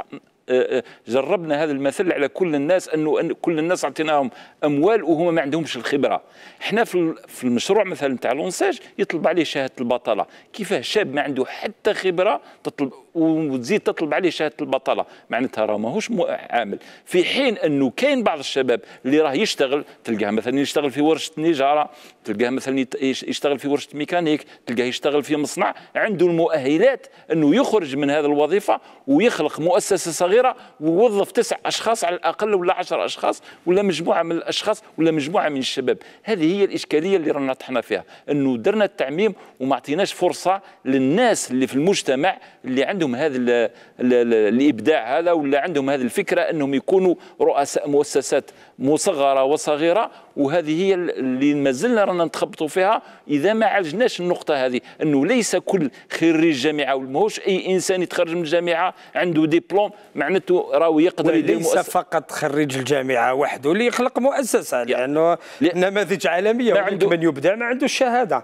آه، آه، جربنا هذا المثل على كل الناس انه كل الناس عطيناهم اموال وهما ما عندهمش الخبره احنا في المشروع مثلا تاع لونساج يطلب عليه شهاده البطاله كيفاه شاب ما عنده حتى خبره تطلب وتزيد تطلب عليه شهاده البطاله معناتها راه ماهوش عامل في حين انه كاين بعض الشباب اللي راه يشتغل تلقاه مثلا يشتغل في ورشه نجاره تلقاه مثلا يشتغل في ورشه ميكانيك تلقاه يشتغل في مصنع عنده المؤهلات انه يخرج من هذه الوظيفه ويخلق مؤسسه صغيره كبيره ووظف تسع اشخاص على الاقل ولا 10 اشخاص ولا مجموعه من الاشخاص ولا مجموعه من الشباب هذه هي الاشكاليه اللي رانا طحنا فيها انه درنا التعميم وما عطيناش فرصه للناس اللي في المجتمع اللي عندهم هذا الابداع هذا ولا عندهم هذه الفكره انهم يكونوا رؤساء مؤسسات مصغره وصغيره وهذه هي اللي مازلنا رانا نتخبطوا فيها اذا ما عالجناش النقطه هذه انه ليس كل خريج جامعه ماهوش اي انسان يتخرج من الجامعه عنده دبلوم معناته راهو يقدر يدير وليس فقط خريج الجامعه وحده اللي يخلق مؤسسه لانه نماذج عالميه ما عنده من يبدع ما عنده الشهاده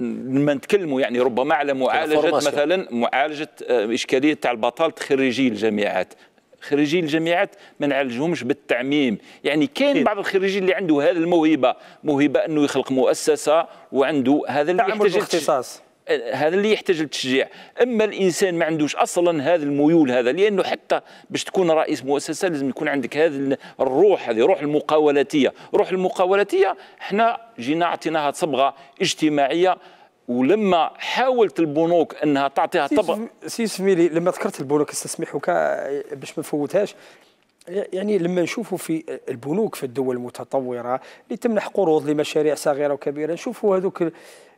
ما نتكلموا يعني ربما على معالجه مثلا معالجه آه، اشكاليه تاع البطاله خريجي الجامعات خريجي الجامعات ما نعالجهمش بالتعميم يعني كاين بعض الخريجين اللي عنده هذه الموهبه موهبه انه يخلق مؤسسه وعنده هذا اللي يحتاج اختصاص هذا اللي يحتاج للتشجيع اما الانسان ما عندوش اصلا هذا الميول هذا لانه حتى باش تكون رئيس مؤسسه لازم يكون عندك هذا الروح هذه روح المقاولاتيه روح المقاولاتيه احنا جينا عطيناها صبغه اجتماعيه ولما حاولت البنوك انها تعطيها طبق سي سميلي لما ذكرت البنوك استسمحك باش ما نفوتهاش يعني لما نشوفوا في البنوك في الدول المتطوره اللي تمنح قروض لمشاريع صغيره وكبيره نشوفوا هذوك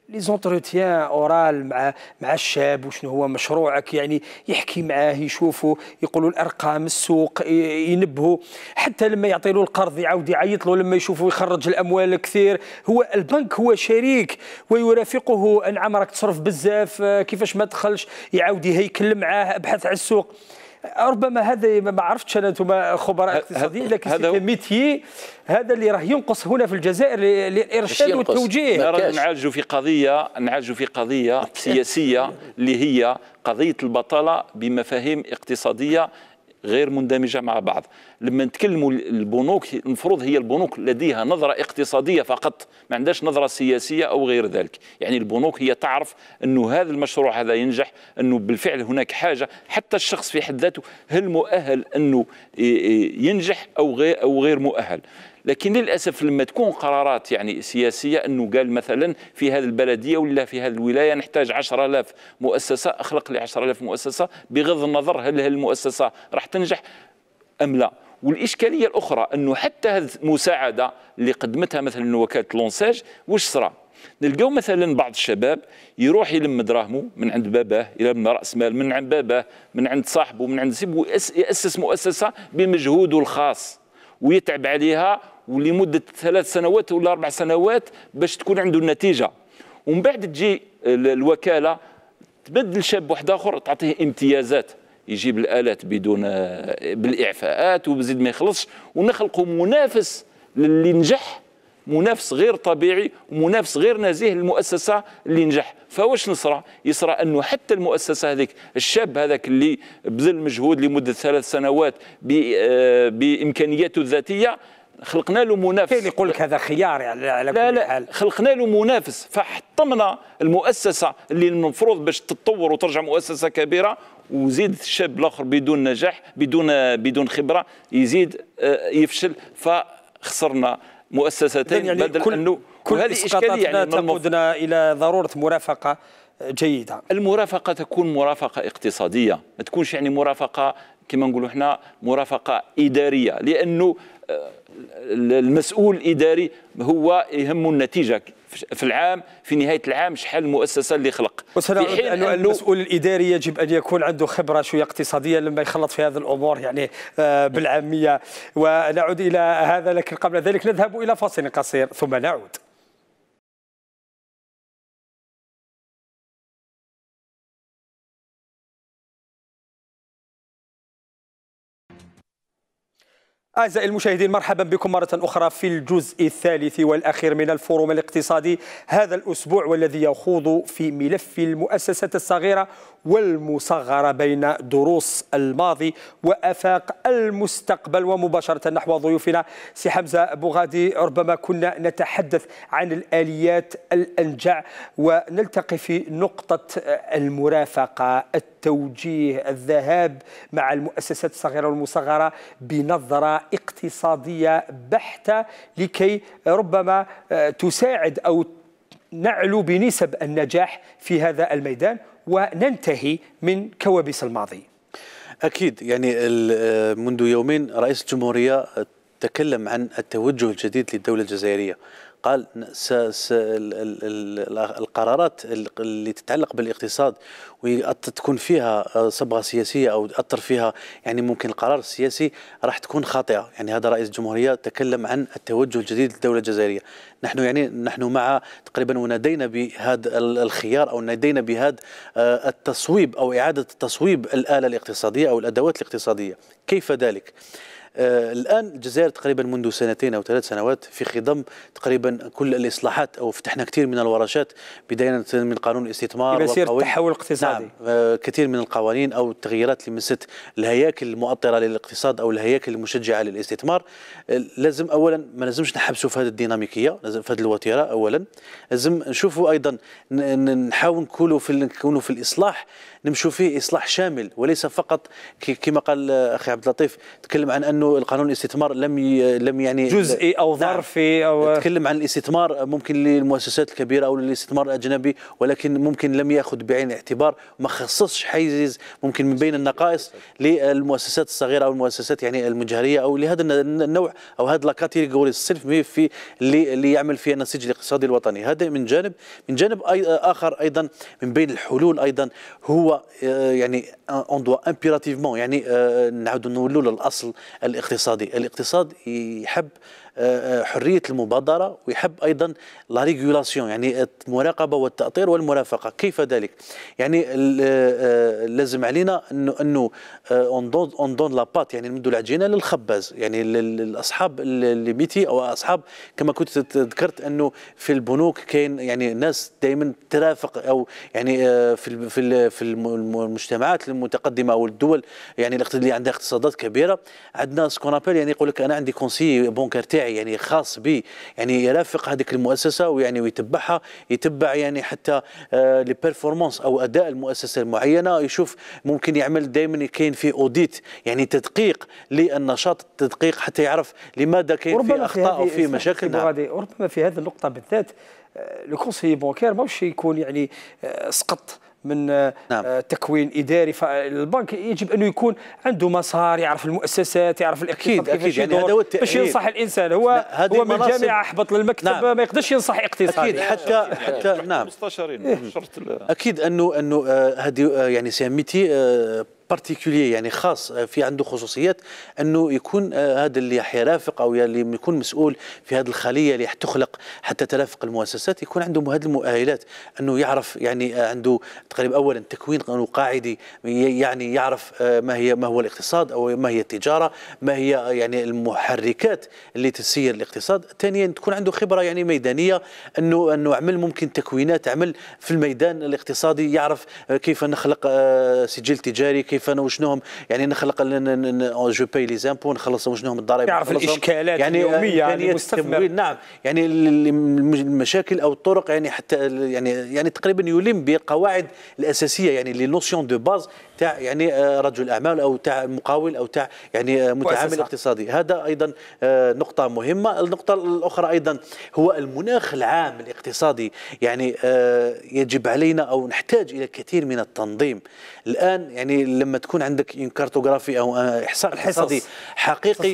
لي زونتروتيان اورال مع مع الشاب وشنو هو مشروعك يعني يحكي معاه يشوفه يقولوا الارقام السوق ينبهوا حتى لما يعطي له القرض يعاود يعيط له لما يشوفه يخرج الاموال كثير هو البنك هو شريك ويرافقه انعم راك تصرف بزاف آه، كيفاش ما تدخلش يعاود يهيكل معاه ابحث على السوق ربما هذا ما عرفتش انا انتم خبراء اقتصاديين لكن هذا ميتي هذا اللي راه ينقص هنا في الجزائر للارشاد والتوجيه نعالجوا في قضيه نعالجوا في قضيه سياسيه اللي هي قضيه البطاله بمفاهيم اقتصاديه غير مندمجه مع بعض لما نتكلموا البنوك المفروض هي البنوك لديها نظرة اقتصادية فقط ما عندهاش نظرة سياسية أو غير ذلك يعني البنوك هي تعرف أنه هذا المشروع هذا ينجح أنه بالفعل هناك حاجة حتى الشخص في حد ذاته هل مؤهل أنه ينجح أو غير, أو غير مؤهل لكن للاسف لما تكون قرارات يعني سياسيه انه قال مثلا في هذه البلديه ولا في هذه الولايه نحتاج 10000 مؤسسه اخلق لي 10000 مؤسسه بغض النظر هل المؤسسه راح تنجح أم لا والإشكالية الأخرى أنه حتى هذه المساعدة اللي قدمتها مثلا وكالة لونساج واش صرا نلقاو مثلا بعض الشباب يروح يلم دراهمه من عند باباه يلم راس مال من عند باباه من عند صاحبه من عند سيبه ياسس مؤسسه بمجهوده الخاص ويتعب عليها ولمده ثلاث سنوات ولا اربع سنوات باش تكون عنده النتيجه ومن بعد تجي الوكاله تبدل شاب واحد اخر تعطيه امتيازات يجيب الالات بدون آه، بالاعفاءات وبزيد ما يخلصش ونخلقوا منافس للي نجح منافس غير طبيعي ومنافس غير نزيه للمؤسسة اللي نجح فواش نصرى يصرى أنه حتى المؤسسة هذيك الشاب هذاك اللي بذل مجهود لمدة ثلاث سنوات آه، بإمكانياته الذاتية خلقنا له منافس كاين اللي يقول لك هذا خيار على على لا كل لا حال. خلقنا له منافس فحطمنا المؤسسه اللي المفروض باش تتطور وترجع مؤسسه كبيره وزيد الشاب الاخر بدون نجاح بدون بدون خبره يزيد آه، يفشل فخسرنا مؤسستين يعني بدل انه كل اسقاطاتنا يعني تقودنا الى ضروره مرافقه جيده المرافقه تكون مرافقه اقتصاديه ما تكونش يعني مرافقه كما نقولوا احنا مرافقه اداريه لانه المسؤول الاداري هو يهم النتيجه في العام في نهايه العام شحال المؤسسه اللي خلق في حين أنه المسؤول الاداري يجب ان يكون عنده خبره شويه اقتصاديه لما يخلط في هذه الامور يعني آه، بالعاميه ونعود الى هذا لكن قبل ذلك نذهب الى فاصل قصير ثم نعود أعزائي المشاهدين مرحبا بكم مرة أخرى في الجزء الثالث والأخير من الفورم الاقتصادي هذا الأسبوع والذي يخوض في ملف المؤسسات الصغيرة والمصغرة بين دروس الماضي وأفاق المستقبل ومباشرة نحو ضيوفنا سي حمزة بوغادي ربما كنا نتحدث عن الآليات الأنجع ونلتقي في نقطة المرافقة التوجيه الذهاب مع المؤسسات الصغيرة والمصغرة بنظرة اقتصادية بحتة لكي ربما آه، تساعد أو نعلو بنسب النجاح في هذا الميدان وننتهي من كوابيس الماضي أكيد يعني آه، منذ يومين رئيس الجمهورية تكلم عن التوجه الجديد للدولة الجزائرية قال القرارات اللي تتعلق بالاقتصاد تكون فيها آه، صبغه سياسيه او تاثر فيها يعني ممكن القرار السياسي راح تكون خاطئه يعني هذا رئيس الجمهوريه تكلم عن التوجه الجديد للدوله الجزائريه نحن يعني نحن مع تقريبا ونادينا بهذا الخيار او نادينا بهذا آه، التصويب او اعاده تصويب الاله الاقتصاديه او الادوات الاقتصاديه كيف ذلك آه، الآن الجزائر تقريبا منذ سنتين أو ثلاث سنوات في خضم تقريبا كل الإصلاحات أو فتحنا كثير من الورشات بداية من قانون الاستثمار مسير التحول الاقتصادي نعم آه، كثير من القوانين أو التغييرات اللي مست الهياكل المؤطرة للاقتصاد أو الهياكل المشجعة للاستثمار آه، لازم أولا ما لازمش نحبسوا في هذه الديناميكية لازم في هذه الوتيرة أولا لازم نشوفوا أيضا نحاول نكونوا في نكونوا في الإصلاح نمشوا فيه اصلاح شامل وليس فقط كما قال اخي عبد اللطيف تكلم عن انه القانون الاستثمار لم لم يعني جزئي او ظرفي نعم. او تكلم عن الاستثمار ممكن للمؤسسات الكبيره او للاستثمار الاجنبي ولكن ممكن لم ياخذ بعين الاعتبار ما خصصش حيز ممكن من بين النقائص للمؤسسات الصغيره او المؤسسات يعني المجهريه او لهذا النوع او هذا لاكاتيجوري الصنف في اللي, اللي يعمل فيها النسيج الاقتصادي الوطني هذا من جانب من جانب اخر ايضا من بين الحلول ايضا هو يعني اون doit امبيراتيفمون يعني نعاودوا نولوا للاصل الاقتصادي الاقتصاد يحب حريه المبادره ويحب ايضا لا يعني المراقبه والتاطير والمرافقه كيف ذلك يعني آه، لازم علينا انه انه اون دون لاباط يعني نمدوا العجينه للخباز يعني الاصحاب اللي بيتي او اصحاب كما كنت ذكرت انه في البنوك كاين يعني ناس دائما ترافق او يعني آه، في في في المجتمعات المتقدمه او الدول يعني اللي عندها اقتصادات كبيره عندنا سكونابيل يعني يقول لك انا عندي كونسي بونكر تاعي تابعي يعني خاص بي يعني يرافق هذيك المؤسسه ويعني ويتبعها يتبع يعني حتى آه، لي بيرفورمانس او اداء المؤسسه المعينه يشوف ممكن يعمل دائما كاين في اوديت يعني تدقيق للنشاط التدقيق حتى يعرف لماذا كاين في اخطاء في في مشاكل نعم. ربما في هذه النقطه بالذات لو كونسي بونكير ماهوش يكون يعني آه، سقط من آه، نعم. آه، تكوين اداري فالبنك يجب انه يكون عنده مسار يعرف المؤسسات يعرف الاكيد اكيد يعني هذا هو باش ينصح الانسان هو هو من الجامعه احبط للمكتب نعم. ما يقدرش ينصح اقتصادي اكيد حتى حتى, نعم مستشارين اكيد انه انه آه، هذه يعني سميتي بارتيكولي يعني خاص آه، في عنده خصوصيات انه يكون آه، هذا اللي حيرافق او اللي يكون مسؤول في هذه الخليه اللي حتخلق حتى ترافق المؤسسات يكون عنده هذه المؤهلات انه يعرف يعني آه، عنده تقريبا اولا تكوين قاعدي يعني يعرف ما هي ما هو الاقتصاد او ما هي التجاره ما هي يعني المحركات اللي تسير الاقتصاد ثانيا تكون عنده خبره يعني ميدانيه انه انه عمل ممكن تكوينات عمل في الميدان الاقتصادي يعرف كيف نخلق سجل تجاري كيف كيف انا وشنوهم يعني نخلق جو باي لي زامبو نخلص وشنوهم الضرائب يعرف الاشكالات يعني اليوميه يعني التمويل نعم يعني المشاكل او الطرق يعني حتى يعني يعني تقريبا يلم بقواعد الاساسيه يعني لي نوسيون دو باز تاع يعني آه، رجل اعمال او تاع مقاول او تاع يعني آه، متعامل اقتصادي هذا ايضا آه، نقطه مهمه النقطه الاخرى ايضا هو المناخ العام الاقتصادي يعني يجب علينا او نحتاج الى كثير من التنظيم الان يعني لما تكون عندك كارتوغرافي او آه، احصاء اقتصادي حقيقي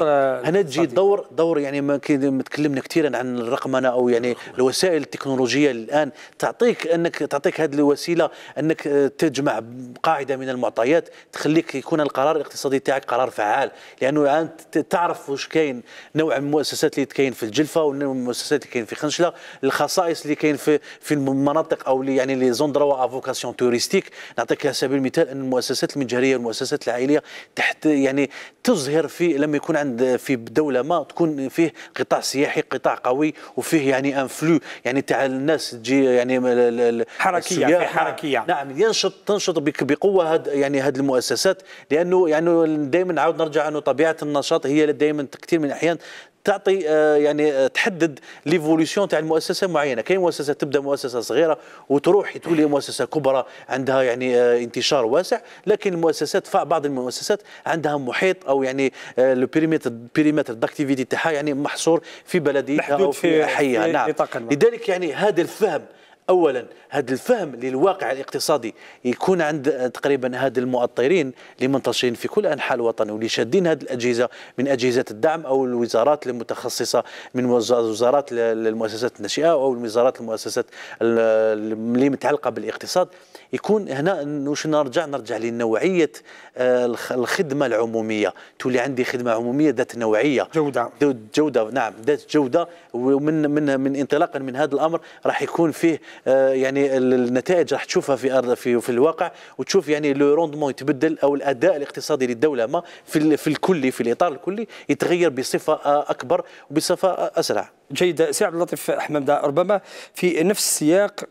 هنا تجي دور دور يعني ما تكلمنا كثيرا عن الرقمنه او يعني الوسائل التكنولوجيه الان تعطيك انك تعطيك هذه الوسيله انك آه، تجمع قاعده من المعطيات تخليك يكون القرار الاقتصادي تاعك قرار فعال لانه الان يعني تعرف واش كاين نوع المؤسسات اللي كاين في الجلفه والمؤسسات اللي كاين في خنشله الخصائص اللي كاين في في المناطق او يعني لي زون دروا افوكاسيون توريستيك نعطيك على سبيل المثال ان المؤسسات جهه التجاريه والمؤسسات العائليه تحت يعني تظهر في لما يكون عند في دوله ما تكون فيه قطاع سياحي قطاع قوي وفيه يعني ان فلو يعني تاع الناس تجي يعني حركيه حركيه نعم،, نعم ينشط تنشط بقوه هاد يعني هاد المؤسسات لانه يعني دائما نعاود نرجع انه طبيعه النشاط هي دائما كثير من الاحيان تعطي آه، يعني آه، تحدد ليفولوسيون تاع المؤسسه معينه كاين مؤسسه تبدا مؤسسه صغيره وتروح تولي مؤسسه كبرى عندها يعني آه، انتشار واسع لكن المؤسسات بعض المؤسسات عندها محيط او يعني لو بريمتر بريمتر داكتيفيتي تاعها يعني محصور في بلديتها او في, في نعم لذلك يعني هذا الفهم اولا هذا الفهم للواقع الاقتصادي يكون عند آه، تقريبا هاد المؤطرين اللي منتشرين في كل انحاء الوطن واللي شادين هذه الاجهزه من اجهزه الدعم او الوزارات المتخصصه من وزارات المؤسسات الناشئه او الوزارات المؤسسات اللي متعلقه بالاقتصاد يكون هنا واش نرجع نرجع لنوعيه آه، الخدمه العموميه تولي عندي خدمه عموميه ذات نوعيه جوده جوده نعم ذات جوده ومن من من انطلاقا من هذا الامر راح يكون فيه آه، يعني النتائج راح تشوفها في في في الواقع وتشوف يعني لو روندمون يتبدل او الاداء الاقتصادي للدوله ما في في الكلي في الاطار الكلي يتغير بصفه آه، اكبر وبصفه اسرع جيد سي عبد اللطيف احمد ربما في نفس السياق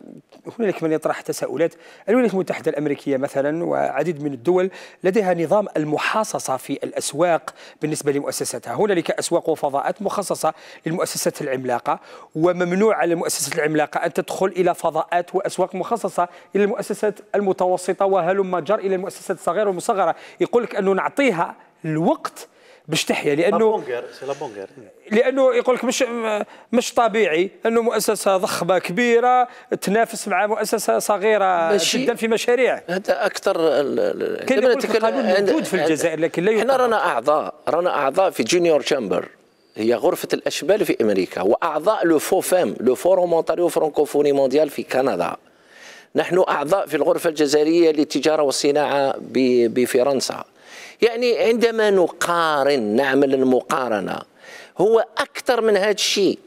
هنالك من يطرح تساؤلات الولايات المتحده الامريكيه مثلا وعديد من الدول لديها نظام المحاصصه في الاسواق بالنسبه لمؤسساتها هنالك اسواق وفضاءات مخصصه للمؤسسات العملاقه وممنوع على المؤسسات العملاقه ان تدخل الى فضاءات واسواق مخصصه الى المؤسسات المتوسطه وهلم جر الى المؤسسات الصغيره والمصغره يقول لك انه نعطيها الوقت باش تحيا لانه لانه يقول لك مش مش طبيعي انه مؤسسه ضخمه كبيره تنافس مع مؤسسه صغيره جدا في مشاريع هذا اكثر كان القانون موجود في الجزائر لكن لا احنا رانا اعضاء رانا اعضاء في جونيور تشامبر هي غرفة الأشبال في أمريكا وأعضاء لو فام لو فوروم أونتاريو فرانكوفوني مونديال في كندا نحن أعضاء في الغرفة الجزائرية للتجارة والصناعة بفرنسا يعني عندما نقارن نعمل المقارنه هو اكثر من هذا الشيء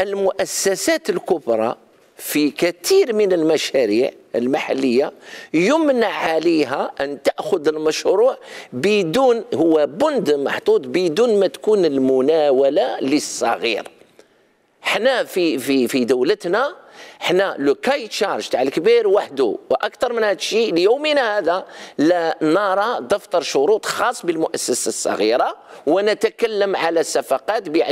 المؤسسات الكبرى في كثير من المشاريع المحلية يمنع عليها أن تأخذ المشروع بدون هو بند محطوط بدون ما تكون المناولة للصغير حنا في في في دولتنا حنا لو كاي تشارج تاع الكبير وحده واكثر من هذا الشيء ليومنا هذا لا نرى دفتر شروط خاص بالمؤسسه الصغيره ونتكلم على صفقات ب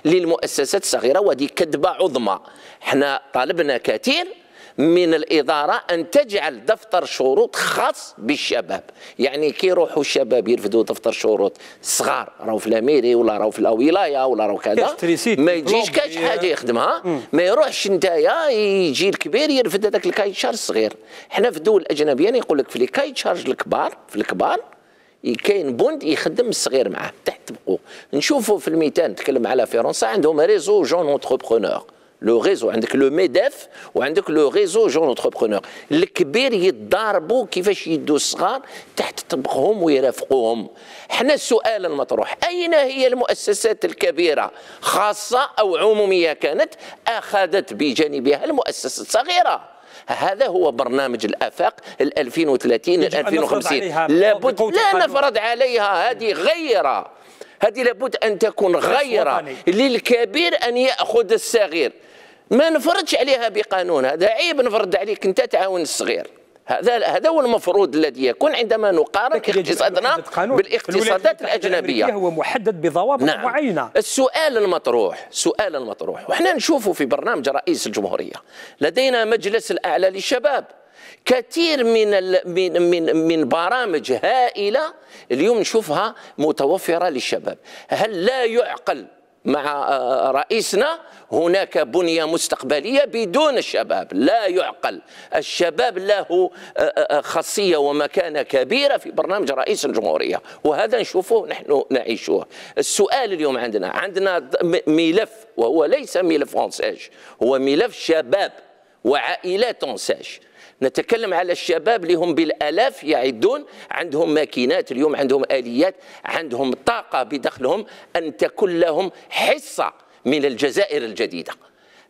20% للمؤسسات الصغيره وهذه كذبه عظمى حنا طالبنا كثير من الإدارة أن تجعل دفتر شروط خاص بالشباب يعني كي يروحوا الشباب يرفدوا دفتر شروط صغار راهو في الأميري ولا راهو في الولاية ولا راهو كذا ما يجيش كاش حاجة يخدمها ما يروحش نتايا يجي الكبير يرفد هذاك الكاي تشارج الصغير حنا في الدول الأجنبية يقول لك في الكاي تشارج الكبار في الكبار كاين بوند يخدم الصغير معاه تحت تبقوا نشوفوا في الميتان نتكلم على فرنسا عندهم ريزو جون اونتربرونور لو ريزو عندك لو ميداف وعندك لو ريزو جون اونتربرونور الكبير يتضاربوا كيفاش يدوا الصغار تحت طبقهم ويرافقوهم حنا السؤال المطروح اين هي المؤسسات الكبيره خاصه او عموميه كانت اخذت بجانبها المؤسسه الصغيره هذا هو برنامج الافاق 2030 ال 2050 لابد لا نفرض عليها هذه غيره هذه لابد ان تكون غيره للكبير ان ياخذ الصغير ما نفرضش عليها بقانون هذا عيب نفرض عليك انت تعاون الصغير هذا هذا هو المفروض الذي يكون عندما نقارن اقتصادنا بالاقتصادات الاجنبيه هو محدد بضوابط نعم. معينه السؤال المطروح سؤال المطروح وحنا نشوفه في برنامج رئيس الجمهوريه لدينا مجلس الاعلى للشباب كثير من من من من برامج هائله اليوم نشوفها متوفره للشباب هل لا يعقل مع آه، آه، رئيسنا هناك بنية مستقبلية بدون الشباب لا يعقل الشباب له آه، خاصية ومكانة كبيرة في برنامج رئيس الجمهورية وهذا نشوفه نحن نعيشه السؤال اليوم عندنا عندنا ملف وهو ليس ملف اونساج هو ملف شباب وعائلات اونساج نتكلم على الشباب اللي هم بالالاف يعدون عندهم ماكينات اليوم عندهم اليات عندهم طاقه بداخلهم ان تكون لهم حصه من الجزائر الجديده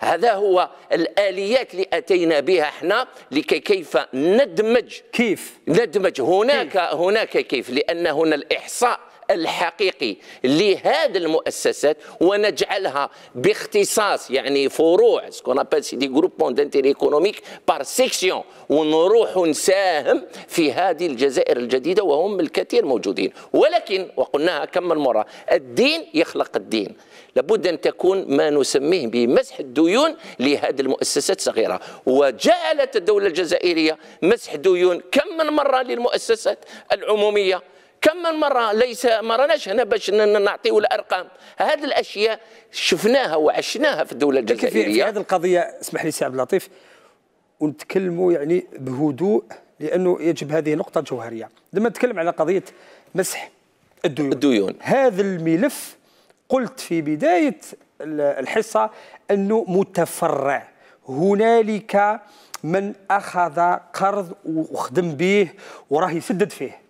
هذا هو الاليات اللي اتينا بها احنا لكي كيف ندمج كيف ندمج هناك كيف؟ هناك كيف لان هنا الاحصاء الحقيقي لهذه المؤسسات ونجعلها باختصاص يعني فروع سكون سي دي جروبون دانتيري ايكونوميك بار سيكسيون ونروح نساهم في هذه الجزائر الجديده وهم الكثير موجودين ولكن وقلناها كم من مره الدين يخلق الدين لابد ان تكون ما نسميه بمسح الديون لهذه المؤسسات الصغيره وجعلت الدوله الجزائريه مسح ديون كم من مره للمؤسسات العموميه كم من مرة ليس ما راناش هنا باش نعطيو الأرقام هذه الأشياء شفناها وعشناها في الدولة الجزائرية في هذه القضية اسمح لي سي عبد اللطيف ونتكلموا يعني بهدوء لأنه يجب هذه نقطة جوهرية لما نتكلم على قضية مسح الديون الديون هذا الملف قلت في بداية الحصة أنه متفرع هنالك من أخذ قرض وخدم به وراه يسدد فيه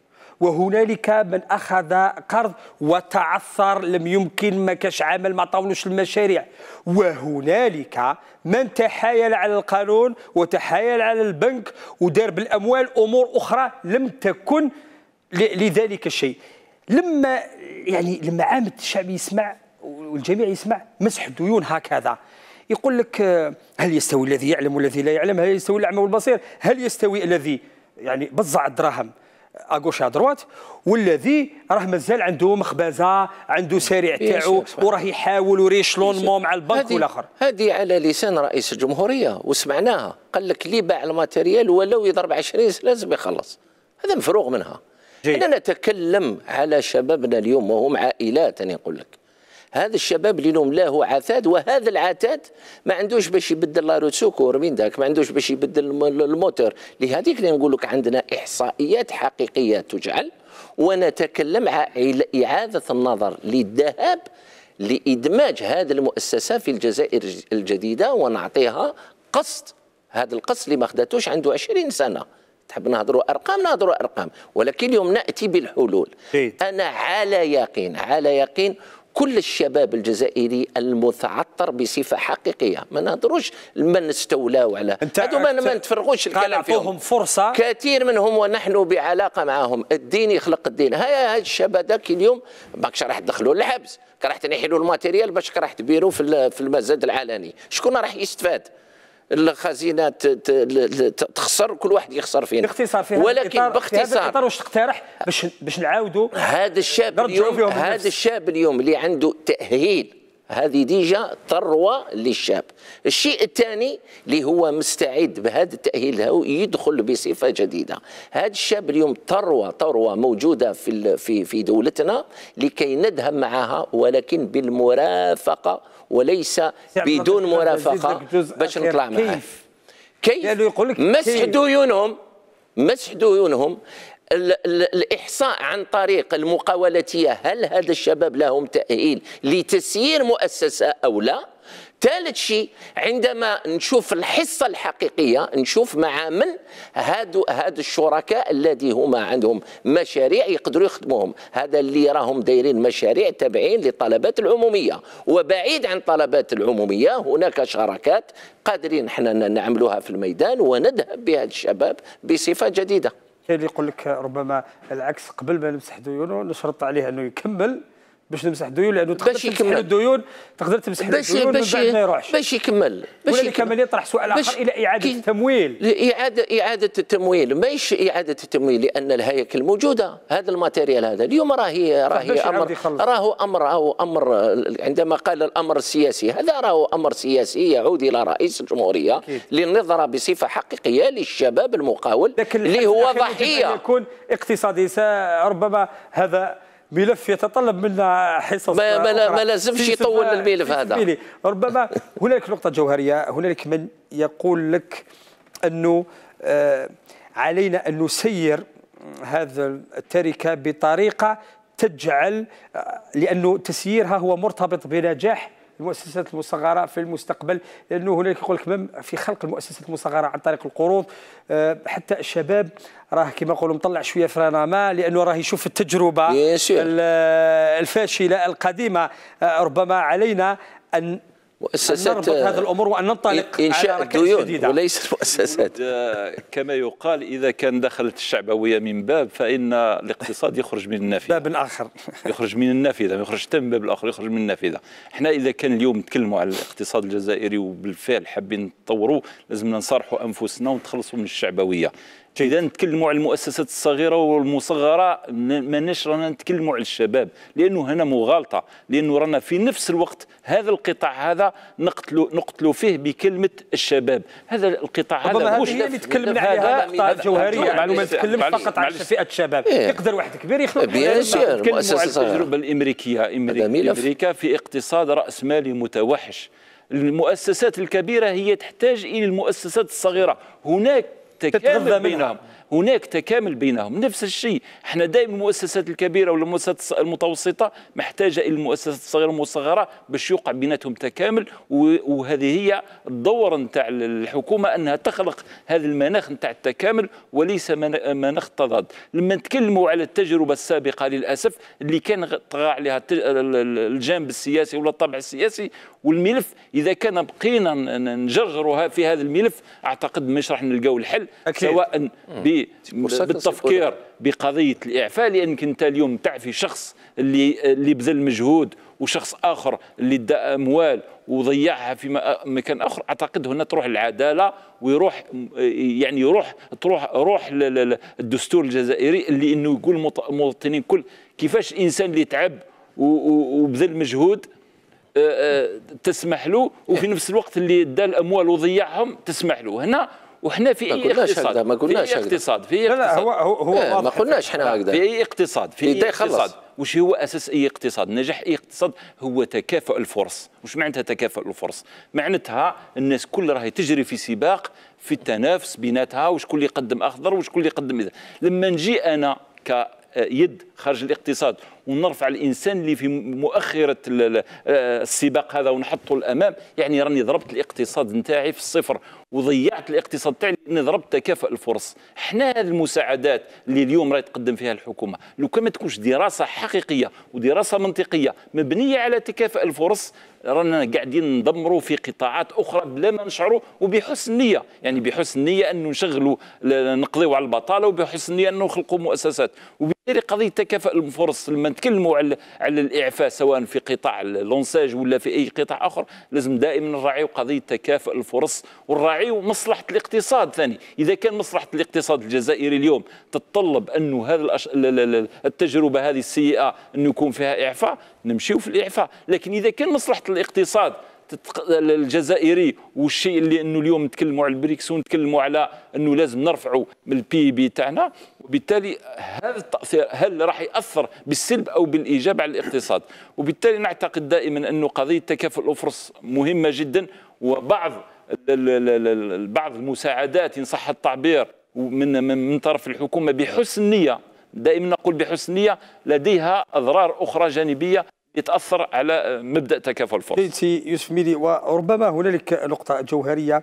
وهنالك من اخذ قرض وتعثر لم يمكن ما كاش عمل ما طولوش المشاريع وهنالك من تحايل على القانون وتحايل على البنك ودار بالاموال امور اخرى لم تكن لذلك الشيء لما يعني لما عامة الشعب يسمع والجميع يسمع مسح ديون هكذا يقول لك هل يستوي الذي يعلم والذي لا يعلم هل يستوي الاعمى والبصير هل يستوي الذي يعني بزع الدراهم اغوش ادروات دروات والذي راه مازال عنده مخبزه عنده سريع تاعو وراه يحاول مو مع البنك والاخر هذه على لسان رئيس الجمهوريه وسمعناها قال لك اللي باع الماتيريال ولو يضرب 20 لازم يخلص هذا مفروغ منها جيد. انا نتكلم على شبابنا اليوم وهم عائلات انا نقول لك هذا الشباب اللي نوم له عتاد وهذا العتاد ما عندوش باش يبدل لا ورمين داك ما عندوش باش يبدل الموتور لهذيك اللي نقول لك عندنا احصائيات حقيقيه تجعل ونتكلم على اعاده النظر للذهاب لادماج هذه المؤسسه في الجزائر الجديده ونعطيها قسط هذا القسط اللي ما خداتوش عنده 20 سنه تحب نهضروا ارقام نهضروا ارقام ولكن اليوم ناتي بالحلول إيه. انا على يقين على يقين كل الشباب الجزائري المتعطر بصفه حقيقيه ما نهضروش من استولاو على هذو ما, ما نتفرغوش الكلام فيهم فرصه كثير منهم ونحن بعلاقه معهم الدين يخلق الدين ها هذا الشاب هذاك اليوم ماكش راح تدخلوا للحبس راح تنحيلوا الماتيريال باش راح تبيروا في المزاد العلني شكون راح يستفاد الخزينه تخسر كل واحد يخسر فينا باختصار في ولكن الإطار باختصار في هذا واش تقترح باش باش نعاودوا هذا الشاب اليوم هذا الشاب اليوم اللي عنده تاهيل هذه ديجا ثروه للشاب الشيء الثاني اللي هو مستعد بهذا التاهيل هو يدخل بصفه جديده هذا الشاب اليوم ثروه ثروه موجوده في في في دولتنا لكي ندهم معها ولكن بالمرافقه وليس بدون مرافقه باش نطلع معاه كيف كيف يقول لك مسح ديونهم مسح ديونهم الإحصاء عن طريق المقاولاتيه هل هذا الشباب لهم تأهيل لتسيير مؤسسة أو لا ثالث شيء عندما نشوف الحصة الحقيقية نشوف مع من هادو هاد الشركاء الذي هما عندهم مشاريع يقدروا يخدموهم هذا اللي راهم دايرين مشاريع تابعين للطلبات العمومية وبعيد عن طلبات العمومية هناك شراكات قادرين احنا نعملوها في الميدان ونذهب بها الشباب بصفة جديدة اللي يقول لك ربما العكس قبل ما نمسح ديونه نشرط عليه انه يكمل باش نمسح الديون لانه تقدر باش تمسح الديون تقدر تمسح الديون باش ما يروحش باش يكمل باش يكمل يطرح سؤال اخر الى اعاده التمويل اعاده اعاده التمويل ماهيش اعاده التمويل لان الهياكل موجوده هذا الماتيريال هذا اليوم راهي راهي امر راهو امر او امر عندما قال الامر السياسي هذا راهو امر سياسي يعود الى رئيس الجمهوريه للنظره بصفه حقيقيه للشباب المقاول اللي هو ضحيه يكون اقتصادي ربما هذا ملف يتطلب منا حصص ما, ما, ما لازمش يطول الملف هذا ربما هنالك نقطه جوهريه هنالك من يقول لك انه آه علينا ان نسير هذا التركه بطريقه تجعل آه، لانه تسييرها هو مرتبط بنجاح المؤسسات المصغره في المستقبل لانه هناك يقول لك في خلق المؤسسات المصغره عن طريق القروض أه، حتى الشباب راه كما نقولوا مطلع شويه ما لانه راه يشوف التجربه الفاشله القديمه أه، ربما علينا ان مؤسسات نربط هذه الامور وان ننطلق انشاء الديون وليس المؤسسات كما يقال اذا كان دخلت الشعبويه من باب فان الاقتصاد يخرج من النافذه باب اخر (laughs) يخرج من النافذه ما يخرج حتى من باب الاخر يخرج من النافذه احنا اذا كان اليوم نتكلموا على الاقتصاد الجزائري وبالفعل حابين نطوروا لازمنا نصارحوا انفسنا ونتخلصوا من الشعبويه إذا نتكلموا على المؤسسات الصغيرة والمصغرة ماناش رانا نتكلموا على الشباب لأنه هنا مغالطة لأنه رانا في نفس الوقت هذا القطاع هذا نقتلوا نقتلوا فيه بكلمة الشباب هذا القطاع هذا مش اللي تكلمنا عليها نقطة جوهرية معلومة نتكلم فقط على فئة الشباب إيه. يقدر واحد كبير يخلق إيه، بيان سير على التجربة الأمريكية أمريكا في اقتصاد رأس مالي متوحش المؤسسات الكبيرة هي تحتاج إلى المؤسسات الصغيرة هناك تكامل بينهم هناك تكامل بينهم نفس الشيء احنا دائما المؤسسات الكبيره ولا المؤسسات المتوسطه محتاجه الى المؤسسات الصغيره والمصغره باش يوقع بيناتهم تكامل وهذه هي الدور نتاع الحكومه انها تخلق هذا المناخ نتاع التكامل وليس مناخ التضاد لما نتكلموا على التجربه السابقه للاسف اللي كان طغى عليها الجانب السياسي ولا الطابع السياسي والملف اذا كان بقينا نجرجرها في هذا الملف اعتقد مش راح نلقاو الحل أكيد. سواء بالتفكير بقضيه الاعفاء لانك انت اليوم تعفي شخص اللي اللي بذل مجهود وشخص اخر اللي ادى اموال وضيعها في مكان اخر اعتقد هنا تروح العداله ويروح يعني يروح تروح روح الدستور الجزائري اللي انه يقول المواطنين كل كيفاش الانسان اللي تعب وبذل مجهود آه، آه، تسمح له وفي نفس الوقت اللي دا الاموال وضيعهم تسمح له هنا وحنا في اي اقتصاد ما قلناش في أي اقتصاد في أي اقتصاد لا لا هو هو آه ما قلناش حنا هكذا في اي اقتصاد في اي اقتصاد وش هو اساس اي اقتصاد نجاح اي اقتصاد هو تكافؤ الفرص وش معناتها تكافؤ الفرص معناتها الناس كل راهي تجري في سباق في التنافس بيناتها وشكون اللي يقدم اخضر وشكون اللي يقدم اذا لما نجي انا كيد خارج الاقتصاد ونرفع الانسان اللي في مؤخره آه، السباق هذا ونحطه الامام يعني راني ضربت الاقتصاد نتاعي في الصفر وضيعت الاقتصاد تاعي لاني ضربت تكافؤ الفرص حنا هذه المساعدات اللي اليوم راهي تقدم فيها الحكومه لو كان ما تكونش دراسه حقيقيه ودراسه منطقيه مبنيه على تكافؤ الفرص رانا قاعدين ندمروا في قطاعات اخرى بلا ما نشعروا وبحسن نيه يعني بحسن نيه انه نشغلوا نقضيوا على البطاله وبحسن نيه انه نخلقوا مؤسسات وبالتالي قضيه تكافؤ الفرص لما نتكلموا على على الاعفاء سواء في قطاع اللونساج ولا في اي قطاع اخر لازم دائما نراعيو قضيه تكافؤ الفرص ونراعيو مصلحه الاقتصاد ثاني اذا كان مصلحه الاقتصاد الجزائري اليوم تتطلب انه هذا الأش... التجربه هذه السيئه انه يكون فيها اعفاء نمشيو في الاعفاء لكن اذا كان مصلحه الاقتصاد الجزائري والشيء اللي انه اليوم نتكلموا على البريكس ونتكلموا على انه لازم نرفعوا من البي بي تاعنا وبالتالي هذا التاثير هل راح ياثر بالسلب او بالايجاب على الاقتصاد وبالتالي نعتقد دائما انه قضيه تكافؤ الافرص مهمه جدا وبعض بعض المساعدات ان صح التعبير من من طرف الحكومه بحسن نيه دائما نقول بحسن نيه لديها اضرار اخرى جانبيه يتاثر على مبدا تكافل الفرص. سي يوسف ميدي وربما هنالك نقطه جوهريه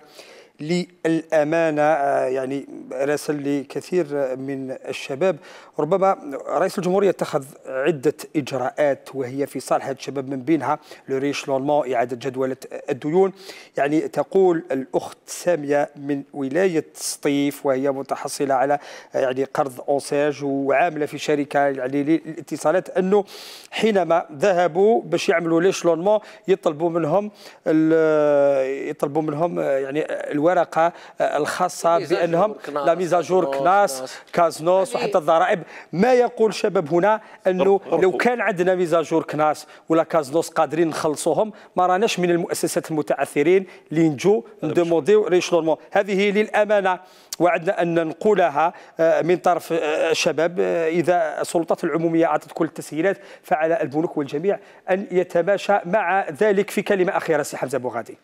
للامانه آه، يعني راسل لكثير من الشباب ربما رئيس الجمهوريه اتخذ عده اجراءات وهي في صالح الشباب من بينها لو ريشلونمون اعاده جدوله الديون يعني تقول الاخت ساميه من ولايه سطيف وهي متحصله على آه، يعني قرض اونساج وعامله في شركه يعني للاتصالات انه حينما ذهبوا باش يعملوا ليش ليشلونمون يطلبوا منهم آه، يطلبوا منهم يعني الواقع الورقه آه، الخاصه بانهم لا ميزاجور كناس كازنوس يعني وحتى الضرائب ما يقول شباب هنا انه لو كان عندنا ميزاجور كناس ولا كازنوس قادرين نخلصوهم ما راناش من المؤسسات المتعثرين اللي نجو ندومونديو ريشلورمون هذه للامانه وعدنا ان نقولها آه، من طرف آه، الشباب اذا السلطات العموميه اعطت كل التسهيلات فعلى البنوك والجميع ان يتماشى مع ذلك في كلمه اخيره سي حمزه بوغادي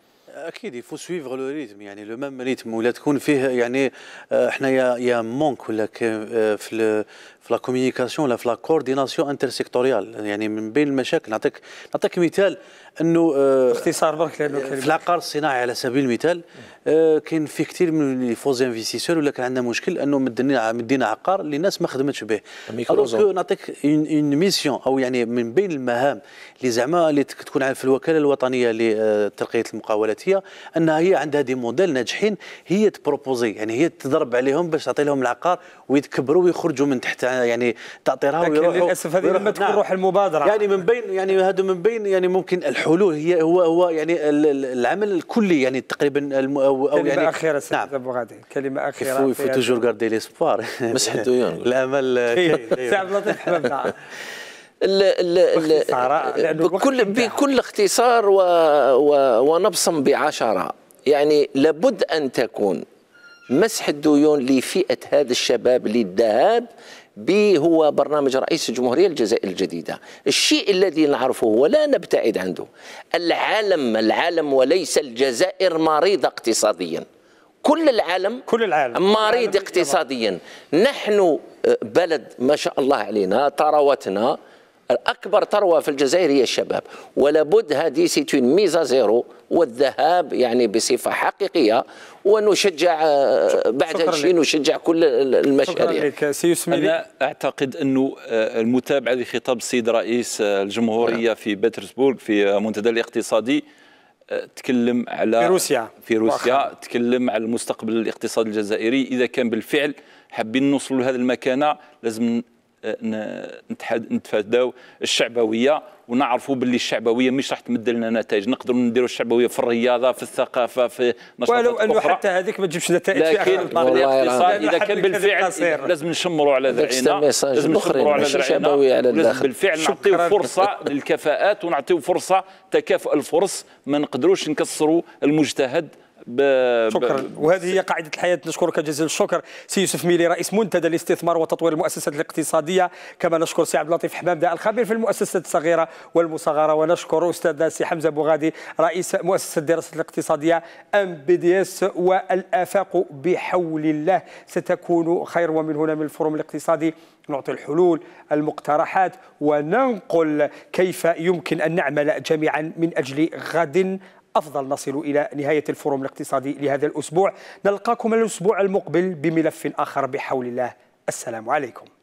اكيد يفو سويفغ لو ريتم يعني لو ميم ريتم ولا تكون فيه يعني آه، احنا يا يا مونك ولا آه، في في لا ولا في لا كورديناسيون انترسيكتوريال يعني من بين المشاكل نعطيك نعطيك مثال انه آه، باختصار برك في العقار الصناعي على سبيل المثال آه، كاين في كثير من لي فوز انفستيسور ولا كان عندنا مشكل انه مدينا مدينا عقار اللي الناس ما خدمتش به euh، نعطيك اون ميسيون او يعني من بين المهام اللي زعما اللي تكون في الوكاله الوطنيه لترقيه آه، المقاولات هي انها هي عندها دي موديل ناجحين هي تبروبوزي يعني هي تضرب عليهم باش تعطي لهم العقار ويتكبروا ويخرجوا من تحت يعني تعطي راهو لكن للاسف هذه لما تكون نعم. روح المبادره يعني من بين يعني هذا من بين يعني ممكن الحلول هي هو هو يعني العمل الكلي يعني تقريبا الم او, كلمة يعني اخيره نعم ابو غادي كلمه اخيره في, في توجور غاردي ليسبوار مسح الديون الامل سعد لطيف حبيبنا (laughs) ال ال بكل بكل اختصار و و ونبصم بعشره يعني لابد ان تكون مسح الديون لفئة هذا الشباب للذهاب به هو برنامج رئيس الجمهورية الجزائر الجديدة الشيء الذي نعرفه ولا نبتعد عنه العالم العالم وليس الجزائر مريضة اقتصاديا كل العالم كل العالم مريض اقتصاديا نحن آه، بلد ما شاء الله علينا ثروتنا الأكبر ثروة في الجزائر هي الشباب ولا بد هذه سيت ميزا زيرو والذهاب يعني بصفة حقيقية ونشجع آه، بعد هذا نشجع كل المشاريع شكرا لك أنا أعتقد أنه آه، المتابعة لخطاب السيد رئيس آه، الجمهورية نعم. في بيترسبورغ في المنتدى الاقتصادي تكلم على في روسيا في روسيا وأخر. تكلم على المستقبل الاقتصادي الجزائري اذا كان بالفعل حابين نوصلوا لهذه المكانه لازم أه، نتفاداو الشعبويه ونعرفوا باللي الشعبويه مش راح تمد لنا نتائج نقدروا نديروا الشعبويه في الرياضه في الثقافه في نشاطات ولو انه حتى هذيك ما تجيبش نتائج لكن الاقتصاد اذا كان بالفعل لازم نشمروا على ذراعنا لازم نشمروا على ذراعنا لازم بالفعل نعطيو فرصه للكفاءات ونعطيو فرصه تكافؤ الفرص ما نقدروش نكسروا المجتهد ب... شكرا وهذه هي قاعده الحياه نشكرك جزيل الشكر سي يوسف ميلي رئيس منتدى الاستثمار وتطوير المؤسسات الاقتصاديه كما نشكر سي عبد اللطيف حمام الخبير في المؤسسات الصغيره والمصغره ونشكر استاذنا سي حمزه بوغادي رئيس مؤسسه الدراسات الاقتصاديه ام بي دي اس والافاق بحول الله ستكون خير ومن هنا من الفورم الاقتصادي نعطي الحلول المقترحات وننقل كيف يمكن ان نعمل جميعا من اجل غد أفضل نصل إلى نهاية الفورم الاقتصادي لهذا الأسبوع نلقاكم الأسبوع المقبل بملف آخر بحول الله السلام عليكم